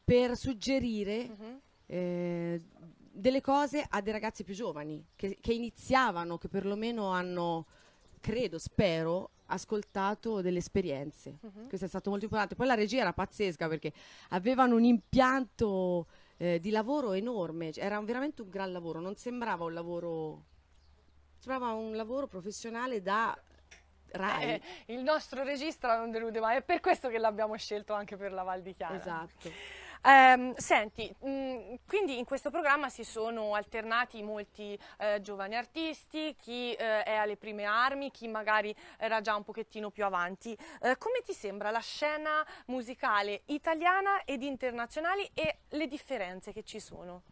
per suggerire uh-huh. eh, delle cose a dei ragazzi più giovani che, che iniziavano, che perlomeno hanno, credo, spero, ascoltato delle esperienze. Uh-huh. Questo è stato molto importante. Poi la regia era pazzesca perché avevano un impianto eh, di lavoro enorme, cioè, era veramente un gran lavoro, non sembrava un lavoro trova un lavoro professionale da eh, il nostro regista non delude mai, è per questo che l'abbiamo scelto anche per la Val di Chiara. Esatto. Eh, senti, mh, quindi in questo programma si sono alternati molti eh, giovani artisti, chi eh, è alle prime armi, chi magari era già un pochettino più avanti. Eh, come ti sembra la scena musicale italiana ed internazionale e le differenze che ci sono?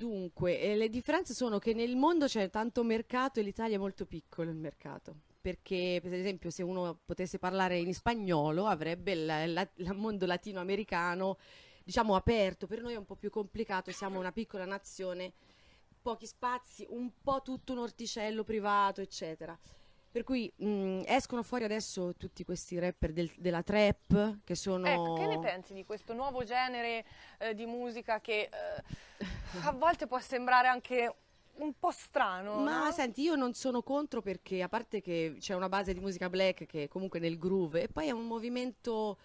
Dunque, eh, le differenze sono che nel mondo c'è tanto mercato e l'Italia è molto piccolo il mercato. Perché, per esempio, se uno potesse parlare in spagnolo avrebbe il la, la, mondo latinoamericano, diciamo, aperto. Per noi è un po' più complicato, siamo una piccola nazione, pochi spazi, un po' tutto un orticello privato, eccetera. Per cui mh, mm, escono fuori adesso tutti questi rapper del, della trap che sono... Ecco, che ne pensi di questo nuovo genere eh, di musica che eh, a volte può sembrare anche un po' strano. Ma no? senti, io non sono contro perché a parte che c'è una base di musica black che è comunque nel groove e poi è un movimento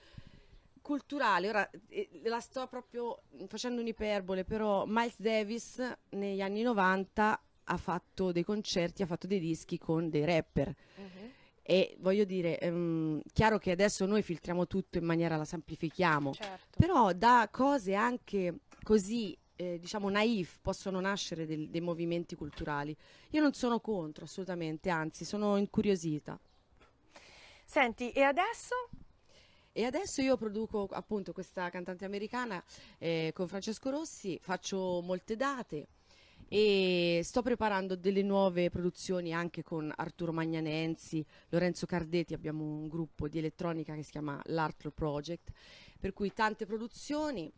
culturale. Ora eh, la sto proprio facendo un'iperbole, però Miles Davis negli anni 90 ha fatto dei concerti, ha fatto dei dischi con dei rapper. Uh-huh. E voglio dire, um, chiaro che adesso noi filtriamo tutto in maniera la semplifichiamo, certo. però da cose anche così eh, diciamo naif possono nascere del, dei movimenti culturali. Io non sono contro assolutamente, anzi sono incuriosita. Senti, e adesso? E adesso io produco appunto questa cantante americana eh, con Francesco Rossi, faccio molte date e sto preparando delle nuove produzioni anche con Arturo Magnanensi, Lorenzo Cardetti, abbiamo un gruppo di elettronica che si chiama l'Artro Project, per cui tante produzioni,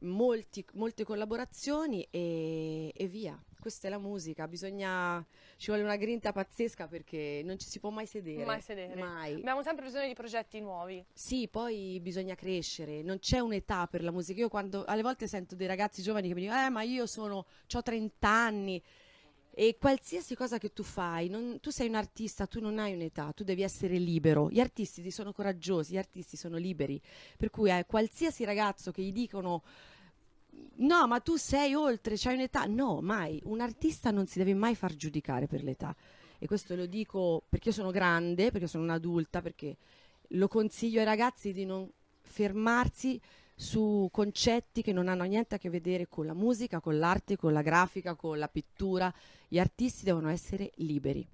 molti, molte collaborazioni e, e via questa è la musica, bisogna, ci vuole una grinta pazzesca perché non ci si può mai sedere. Mai sedere. Mai. Abbiamo sempre bisogno di progetti nuovi. Sì, poi bisogna crescere, non c'è un'età per la musica. Io quando, alle volte sento dei ragazzi giovani che mi dicono, eh ma io sono, ho 30 anni. E qualsiasi cosa che tu fai, non, tu sei un artista, tu non hai un'età, tu devi essere libero. Gli artisti sono coraggiosi, gli artisti sono liberi. Per cui eh, qualsiasi ragazzo che gli dicono no, ma tu sei oltre, c'hai un'età. No, mai. Un artista non si deve mai far giudicare per l'età. E questo lo dico perché io sono grande, perché sono un'adulta, perché lo consiglio ai ragazzi di non fermarsi su concetti che non hanno niente a che vedere con la musica, con l'arte, con la grafica, con la pittura. Gli artisti devono essere liberi.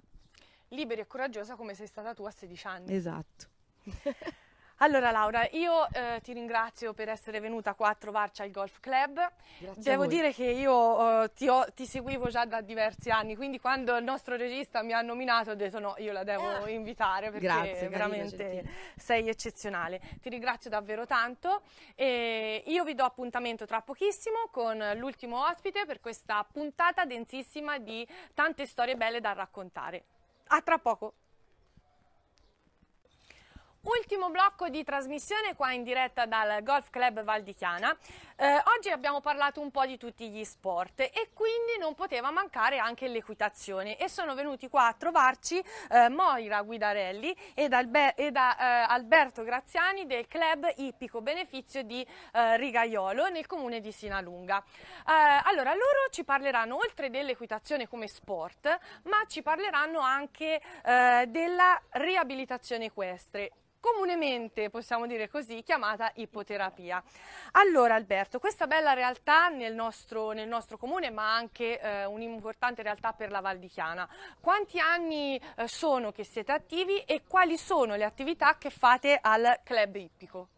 Liberi e coraggiosa come sei stata tu a 16 anni. Esatto. [laughs] Allora Laura, io eh, ti ringrazio per essere venuta qua a trovarci al Golf Club. Grazie Devo dire che io eh, ti, ho, ti, seguivo già da diversi anni, quindi quando il nostro regista mi ha nominato ho detto no, io la devo eh. invitare perché Grazie, veramente Marina, sei eccezionale. Ti ringrazio davvero tanto e io vi do appuntamento tra pochissimo con l'ultimo ospite per questa puntata densissima di tante storie belle da raccontare. A tra poco! Ultimo blocco di trasmissione qua in diretta dal Golf Club Val di Chiana. Eh, oggi abbiamo parlato un po' di tutti gli sport e quindi non poteva mancare anche l'equitazione e sono venuti qua a trovarci eh, Moira Guidarelli ed, Alber ed a, eh, Alberto Graziani del Club Ippico Benefizio di eh, Rigaiolo nel comune di Sinalunga. Eh, allora, loro ci parleranno oltre dell'equitazione come sport, ma ci parleranno anche eh, della riabilitazione equestre comunemente, possiamo dire così, chiamata ipoterapia. Allora Alberto, questa bella realtà nel nostro, nel nostro comune, ma anche eh, un'importante realtà per la Val di Chiana, quanti anni eh, sono che siete attivi e quali sono le attività che fate al club ippico?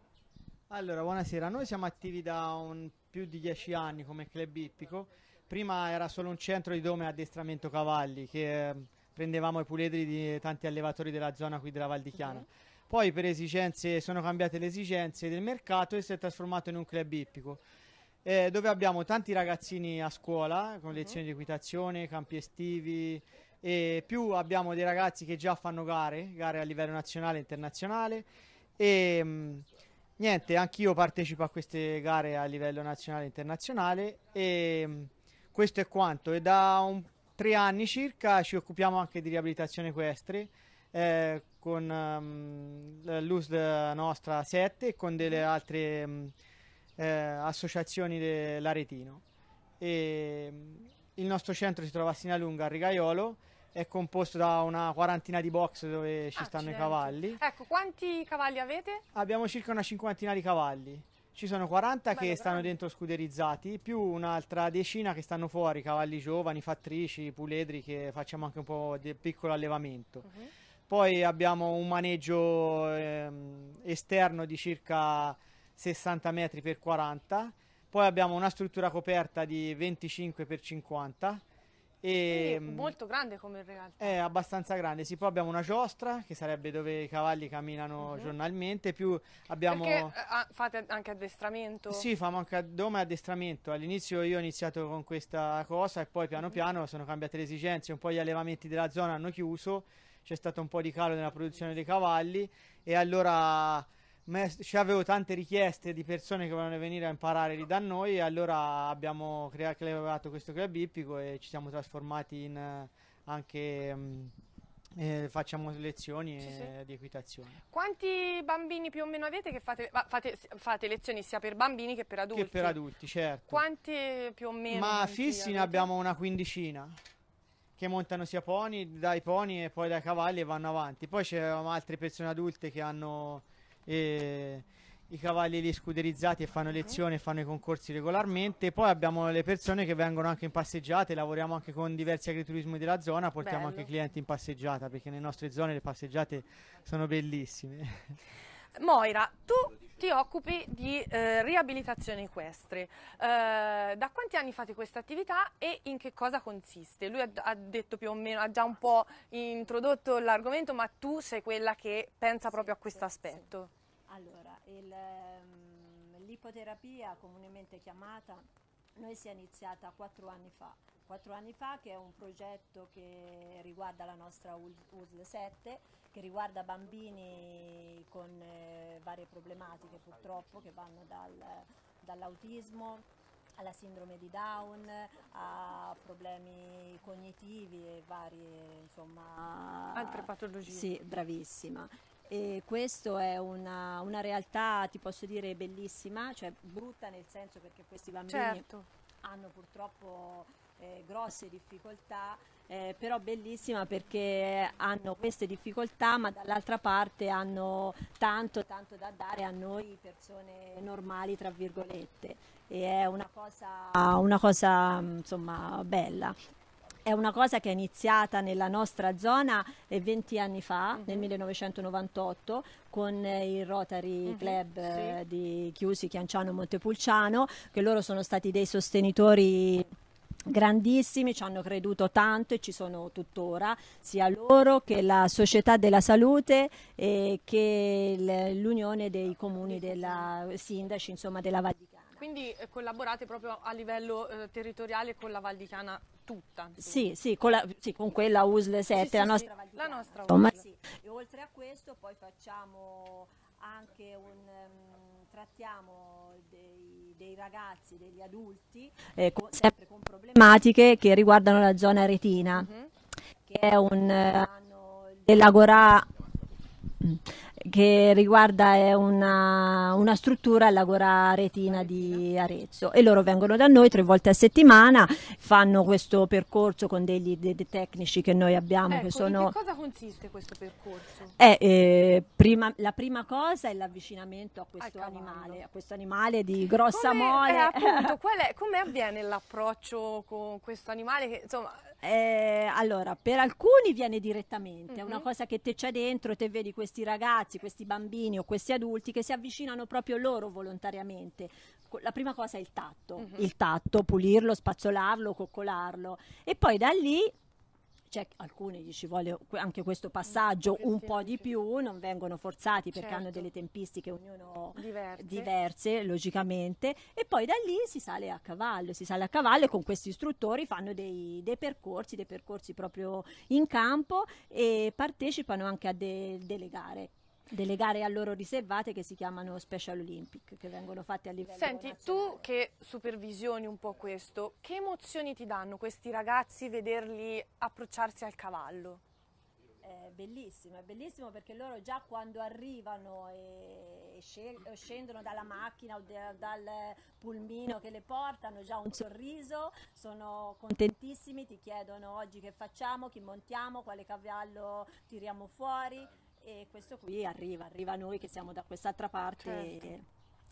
Allora, buonasera, noi siamo attivi da un, più di dieci anni come club ippico, prima era solo un centro di dome e addestramento cavalli che... Eh, prendevamo i puledri di tanti allevatori della zona qui della Val di Chiana. Mm-hmm. Poi per esigenze sono cambiate le esigenze del mercato e si è trasformato in un club ippico. Eh, dove abbiamo tanti ragazzini a scuola con lezioni mm-hmm. di equitazione, campi estivi e più abbiamo dei ragazzi che già fanno gare, gare a livello nazionale e internazionale e mh, mm, niente, anch'io partecipo a queste gare a livello nazionale e internazionale e mh, mm, questo è quanto e da un tre anni circa ci occupiamo anche di riabilitazione equestre eh, con um, ehm, l'USD nostra 7 e con delle altre um, eh, associazioni dell'Aretino. E, il nostro centro si trova a Sinalunga, a Rigaiolo, è composto da una quarantina di box dove ci ah, stanno i certo. cavalli. Ecco, quanti cavalli avete? Abbiamo circa una cinquantina di cavalli. Ci sono 40 che stanno dentro scuderizzati, più un'altra decina che stanno fuori, cavalli giovani, fattrici, puledri, che facciamo anche un po' di piccolo allevamento. Uh-huh. Poi abbiamo un maneggio ehm, esterno di circa 60 metri per 40, poi abbiamo una struttura coperta di 25 per 50 e, ehm, molto grande come realtà. È abbastanza grande, sì, poi abbiamo una giostra che sarebbe dove i cavalli camminano uh mhm. -huh. giornalmente, più abbiamo... Perché, uh, fate anche addestramento? Sì, famo anche addome addestramento. All'inizio io ho iniziato con questa cosa e poi piano mhm. piano sono cambiate le esigenze, un po' gli allevamenti della zona hanno chiuso, c'è stato un po' di calo nella produzione dei cavalli e allora ci cioè, avevo tante richieste di persone che volevano venire a imparare lì da noi e allora abbiamo creato questo club ippico e ci siamo trasformati in anche mm, eh, facciamo lezioni sì, sì. di equitazione. Quanti bambini più o meno avete che fate, fate, fate, lezioni sia per bambini che per adulti? Che per adulti, certo. Quanti più o meno? Ma fissi ne abbiamo una quindicina che montano sia pony, dai pony e poi dai cavalli e vanno avanti. Poi c'è altre persone adulte che hanno e i cavalieri scuderizzati e fanno lezione, e fanno i concorsi regolarmente. Poi abbiamo le persone che vengono anche in passeggiate, lavoriamo anche con diversi agriturismi della zona, portiamo Bello. anche clienti in passeggiata perché nelle nostre zone le passeggiate sono bellissime. Moira, tu ti occupi di eh, riabilitazione equestre. Eh, da quanti anni fate questa attività e in che cosa consiste? Lui ha, ha detto più o meno, ha già un po' introdotto l'argomento, ma tu sei quella che pensa proprio a questo aspetto. Sì. Allora, ehm, l'ipoterapia, um, comunemente chiamata, noi si è iniziata quattro anni fa quattro anni fa, che è un progetto che riguarda la nostra USL 7, che riguarda bambini con eh, varie problematiche purtroppo che vanno dal, dall'autismo alla sindrome di Down, a problemi cognitivi e varie insomma altre patologie. Sì, bravissima. E questo è una, una realtà, ti posso dire, bellissima, cioè brutta nel senso perché questi bambini certo. hanno purtroppo eh, grosse difficoltà, eh, però bellissima perché hanno queste difficoltà, ma dall'altra parte hanno tanto, tanto da dare a noi persone normali, tra virgolette, e è una cosa, una cosa insomma, bella è una cosa che è iniziata nella nostra zona 20 eh, anni fa, uh-huh. nel 1998, con eh, il Rotary uh-huh. Club sì. Eh, di Chiusi, Chianciano e Montepulciano, che loro sono stati dei sostenitori grandissimi, ci hanno creduto tanto e ci sono tuttora, sia loro che la Società della Salute e che l'Unione dei Comuni della Sindaci, insomma della Val Quindi eh, collaborate proprio a livello eh, territoriale con la Val tutta? Sì, sì, con, la, sì, con quella USL 7, sì, la, sì, nostra la nostra USL. Insomma, e oltre a questo poi facciamo anche un trattiamo dei, dei ragazzi, degli adulti, eh, con, sempre con problematiche che riguardano la zona retina, mm -hmm. che è un... Eh, dell'agora che riguarda una, una, struttura l'Agora Retina di Arezzo e loro vengono da noi tre volte a settimana, fanno questo percorso con degli, dei, dei tecnici che noi abbiamo. Ecco, che sono... In che cosa consiste questo percorso? È, eh, prima, la prima cosa è l'avvicinamento a questo, animale, a questo animale, di grossa come, mole. Eh, appunto, [laughs] è, come avviene l'approccio con questo animale che insomma eh, allora, per alcuni viene direttamente, è mm-hmm. una mhm. cosa che te c'è dentro, e te vedi questi ragazzi, questi bambini o questi adulti che si avvicinano proprio loro volontariamente. La prima cosa è il tatto, mm-hmm. il tatto, pulirlo, spazzolarlo, coccolarlo e poi da lì c'è alcuni gli ci vuole anche questo passaggio un po' di più, non vengono forzati perché certo. hanno delle tempistiche ognuno diverse. diverse. logicamente, e poi da lì si sale a cavallo, si sale a cavallo e con questi istruttori fanno dei, dei percorsi, dei percorsi proprio in campo e partecipano anche a de, delle gare delle gare a loro riservate che si chiamano Special Olympic, che vengono fatte a livello Senti, nazionale. tu che supervisioni un po' questo, che emozioni ti danno questi ragazzi vederli approcciarsi al cavallo? È bellissimo, è bellissimo perché loro già quando arrivano e scendono dalla macchina o dal pulmino che le portano, già un sorriso, sono contentissimi, ti chiedono oggi che facciamo, chi montiamo, quale cavallo tiriamo fuori e questo qui arriva, arriva a noi che siamo da quest'altra parte. Certo. E,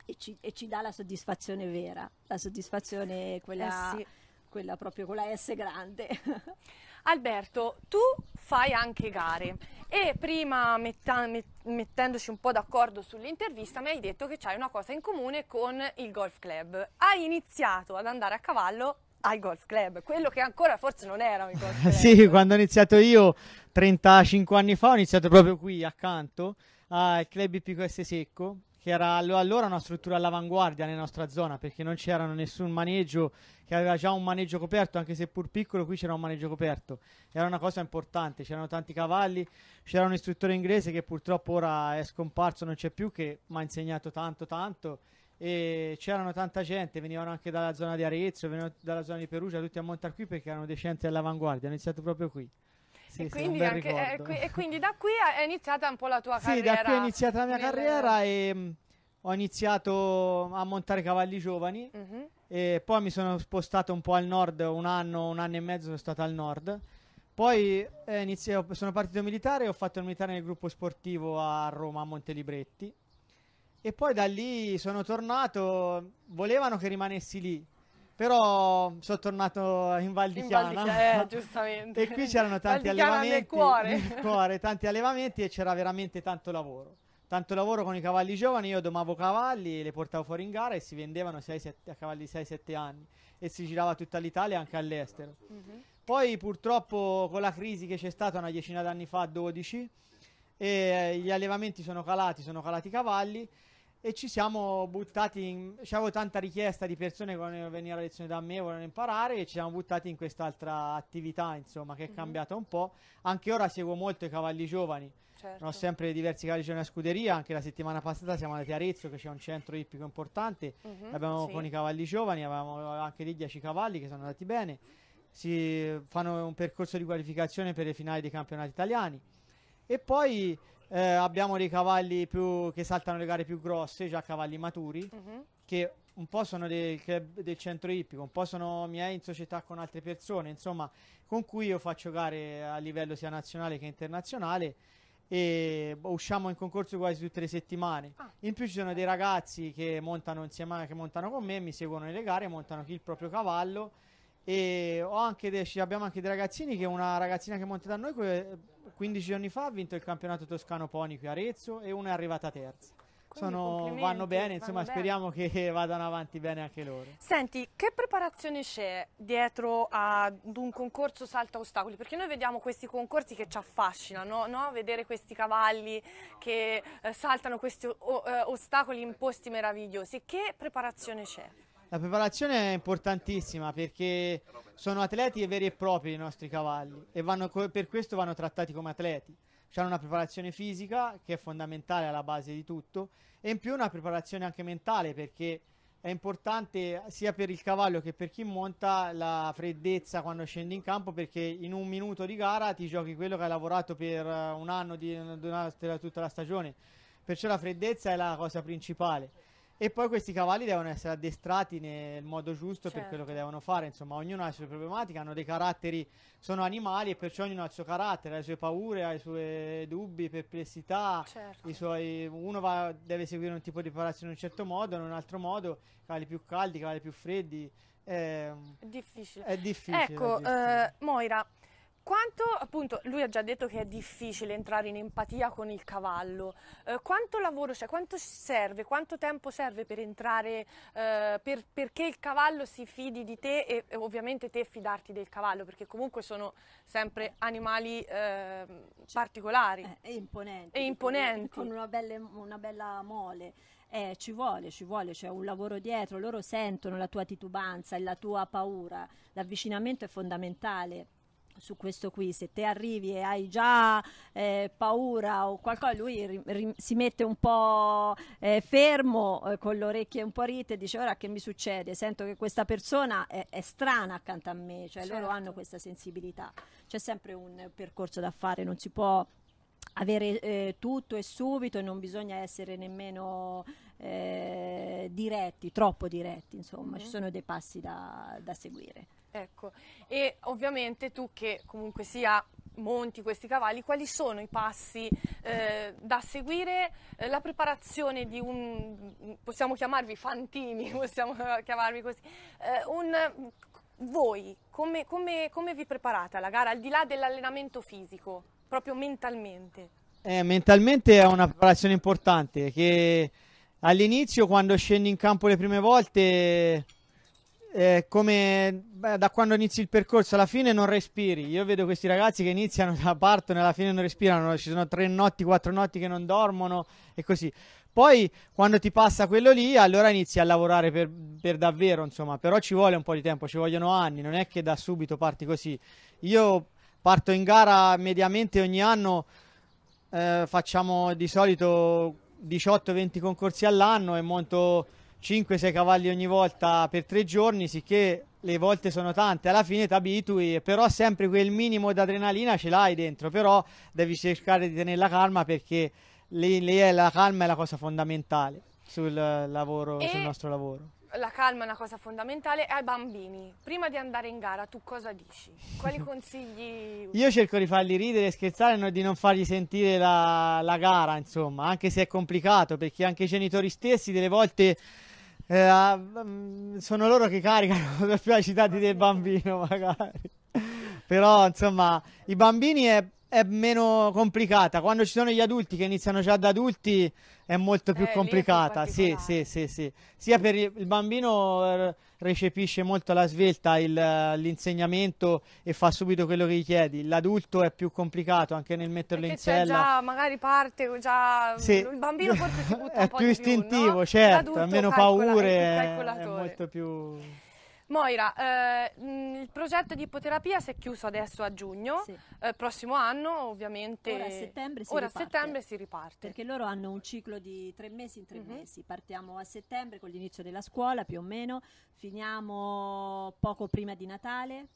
e, ci, e, ci, dà la soddisfazione vera, la soddisfazione eh quella, eh sì. quella proprio con la S grande. [laughs] Alberto, tu fai anche gare e prima metta, met, mettendoci un po' d'accordo sull'intervista mi hai detto che c'hai una cosa in comune con il golf club. Hai iniziato ad andare a cavallo al golf club, quello che ancora forse non era un golf [laughs] club. sì, quando ho iniziato io 35 anni fa, ho iniziato proprio qui accanto al club IPQS Secco, che era allora una struttura all'avanguardia nella nostra zona perché non c'era nessun maneggio che aveva già un maneggio coperto, anche se pur piccolo qui c'era un maneggio coperto. Era una cosa importante, c'erano tanti cavalli, c'era un istruttore inglese che purtroppo ora è scomparso, non c'è più, che mi ha insegnato tanto tanto e c'erano tanta gente, venivano anche dalla zona di Arezzo, venivano dalla zona di Perugia, tutti a montare qui perché erano dei centri all'avanguardia, hanno iniziato proprio qui. Sì, e, quindi anche, eh, qui, e, quindi da qui è iniziata un po' la tua sì, carriera. Sì, da qui è iniziata la mia nel... carriera e mh, mm, ho iniziato a montare cavalli giovani mm -hmm. e poi mi sono spostato un po' al nord, un anno, un anno e mezzo sono stato al nord. Poi eh, inizio, sono partito militare e ho fatto il militare nel gruppo sportivo a Roma, a Montelibretti. E poi da lì sono tornato, volevano che rimanessi lì, però sono tornato in Val di Chiana. In Val di Chiana, eh, [laughs] giustamente. e qui c'erano tanti allevamenti. Nel cuore. Nel cuore, tanti allevamenti e c'era veramente tanto lavoro. Tanto lavoro con i cavalli giovani, io domavo cavalli, le portavo fuori in gara e si vendevano 6, 7, a cavalli di 6-7 anni e si girava tutta l'Italia e anche all'estero. Mm-hmm. Poi purtroppo con la crisi che c'è stata una decina d'anni fa, 12, e, eh, gli allevamenti sono calati, sono calati i cavalli e ci siamo buttati in... c'avevo tanta richiesta di persone che volevano venire a lezione da me, volevano imparare e ci siamo buttati in quest'altra attività insomma che è mm-hmm. cambiata un po'. Anche ora seguo molto i cavalli giovani, certo. ho sempre diversi cavalli giovani a scuderia, anche la settimana passata siamo andati a Arezzo che c'è un centro ippico importante, mm-hmm, abbiamo sì. con i cavalli giovani, avevamo anche lì 10 cavalli che sono andati bene, si fanno un percorso di qualificazione per le finali dei campionati italiani e poi eh, abbiamo dei cavalli più, che saltano le gare più grosse, già cavalli maturi, mm-hmm. che un po' sono del del centro ippico, un po' sono miei in società con altre persone, insomma, con cui io faccio gare a livello sia nazionale che internazionale e usciamo in concorso quasi tutte le settimane. Ah. In più ci sono dei ragazzi che montano insieme, che montano con me, mi seguono nelle gare, montano il proprio cavallo e anche dei, abbiamo anche dei ragazzini che una ragazzina che monta da noi 15 giorni fa ha vinto il campionato toscano poni qui a Arezzo e una è arrivata terza. Sono, vanno bene, insomma, vanno speriamo che [laughs] vadano avanti bene anche loro. Senti, che preparazione c'è dietro ad un concorso salta ostacoli? Perché noi vediamo questi concorsi che ci affascinano, no? vedere questi cavalli che eh, saltano questi eh, ostacoli in posti meravigliosi. Che preparazione c'è? La preparazione è importantissima perché sono atleti veri e propri i nostri cavalli e vanno, per questo vanno trattati come atleti. C'è una preparazione fisica che è fondamentale alla base di tutto e in più una preparazione anche mentale perché è importante sia per il cavallo che per chi monta la freddezza quando scendi in campo perché in un minuto di gara ti giochi quello che hai lavorato per eh, un anno di, durante tutta la stagione. Perciò la freddezza è la cosa principale e poi questi cavalli devono essere addestrati nel modo giusto certo. per quello che certo. devono fare, insomma, ognuno ha le sue problematiche, hanno dei caratteri, sono animali e perciò ognuno ha il suo carattere, ha le sue paure, ha i suoi dubbi, perplessità, certo. suoi... uno va, deve seguire un tipo di preparazione in un certo modo, in un altro modo, cavalli più caldi, cavalli più freddi. Ehm, è, difficile. È ecco, difficile. Ecco, eh, Moira, quanto appunto lui ha già detto che è difficile entrare in empatia con il cavallo eh, quanto lavoro c'è quanto serve quanto tempo serve per entrare eh, per, perché il cavallo si fidi di te e, e, ovviamente te fidarti del cavallo perché comunque sono sempre animali ehm, cioè, eh, particolari e imponenti e imponenti con, una, belle, una bella mole eh, ci vuole, ci vuole, c'è un lavoro dietro, loro sentono la tua titubanza e la tua paura, l'avvicinamento è fondamentale su questo qui, se te arrivi e hai già eh, paura o qualcosa, lui ri, ri, si mette un po' eh, fermo eh, con le orecchie un po' rite e dice ora che mi succede, sento che questa persona è, è strana accanto a me, cioè certo. loro hanno questa sensibilità, c'è sempre un percorso da fare, non si può avere eh, tutto e subito e non bisogna essere nemmeno eh, diretti, troppo diretti, insomma, mm-hmm. ci mhm. sono dei passi da, da seguire. Ecco, e ovviamente tu che comunque sia monti questi cavalli, quali sono i passi eh, da seguire, eh, la preparazione di un, possiamo chiamarvi fantini, [laughs] possiamo chiamarvi così, eh, un, voi come, come, come, vi preparate alla gara, al di là dell'allenamento fisico, proprio mentalmente? Eh, mentalmente è una preparazione importante che all'inizio quando scendi in campo le prime volte eh, come beh, da quando inizi il percorso alla fine non respiri. Io vedo questi ragazzi che iniziano [laughs] da partono e alla fine non respirano. Ci sono tre notti, quattro notti che non dormono e così. Poi quando ti passa quello lì, allora inizi a lavorare per, per, davvero, insomma, però ci vuole un po' di tempo, ci vogliono anni, non è che da subito parti così. Io parto in gara mediamente ogni anno, eh, facciamo di solito 18-20 concorsi all'anno e monto 5-6 cavalli ogni volta per tre giorni, sicché le volte sono tante, alla fine ti abitui, però sempre quel minimo di adrenalina ce l'hai dentro, però devi cercare di tenere la calma perché lì, lì è la calma è la cosa fondamentale sul, lavoro, e sul nostro lavoro. La calma è una cosa fondamentale. Ai bambini, prima di andare in gara, tu cosa dici? Quali [laughs] consigli? Io cerco di fargli ridere, scherzare e di non fargli sentire la, la gara, insomma, anche se è complicato, perché anche i genitori stessi delle volte eh, mm, sono loro che caricano la più agitati città dei bambino magari. Però insomma i bambini è è meno complicata. Quando ci sono gli adulti che iniziano già da adulti è molto più eh, complicata. Sì, sì, sì, sì. Sia per il bambino eh, recepisce molto alla svelta l'insegnamento e fa subito quello che gli chiedi. L'adulto è più complicato anche nel metterlo Perché in cella. Già, magari parte già sì. il bambino forse si butta [laughs] è più istintivo, più, no? certo, ha meno paure, è molto più Moira, eh, mm, il progetto di ipoterapia si è chiuso adesso a giugno, sì. eh, prossimo anno ovviamente. Ora a settembre si, Ora riparte, settembre si riparte. Perché loro hanno un ciclo di tre mesi in tre mm-hmm. mesi, partiamo a settembre con l'inizio della scuola più o meno, finiamo poco prima di Natale,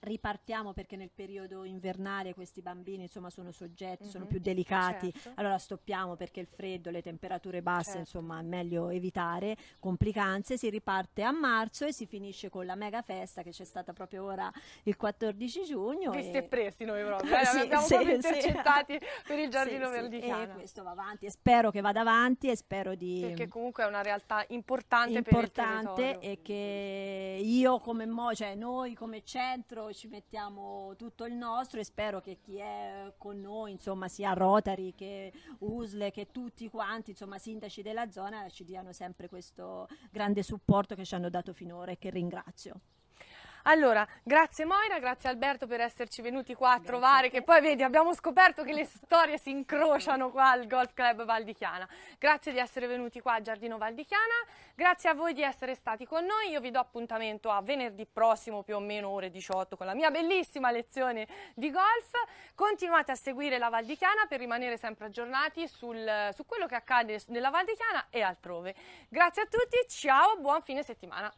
ripartiamo perché nel periodo invernale questi bambini insomma, sono soggetti, mm-hmm. sono mhm. più delicati, certo. allora stoppiamo perché il freddo, le temperature basse certo. insomma è meglio evitare complicanze, si riparte a marzo e si finisce con la mega festa che c'è stata proprio ora il 14 giugno. Visti e, e presi noi proprio, [laughs] eh, sì, abbiamo sì, proprio intercettati sì. per il giardino sì, verdicano. Sì. E questo va avanti e spero che vada avanti e spero di... Perché comunque è una realtà importante, importante per il territorio. e che io come mo, cioè noi come centro ci mettiamo tutto il nostro e spero che chi è con noi, insomma, sia Rotary che USLE, che tutti quanti, insomma, sindaci della zona ci diano sempre questo grande supporto che ci hanno dato finora e che ringrazio. Allora, grazie Moira, grazie Alberto per esserci venuti qua a grazie trovare, a che poi vedi abbiamo scoperto che le storie si incrociano qua al Golf Club Val di Chiana. Grazie di essere venuti qua a Giardino Val di Chiana, grazie a voi di essere stati con noi, io vi do appuntamento a venerdì prossimo più o meno ore 18 con la mia bellissima lezione di golf. Continuate a seguire la Val di Chiana per rimanere sempre aggiornati sul, su quello che accade nella Val di Chiana e altrove. Grazie a tutti, ciao, buon fine settimana.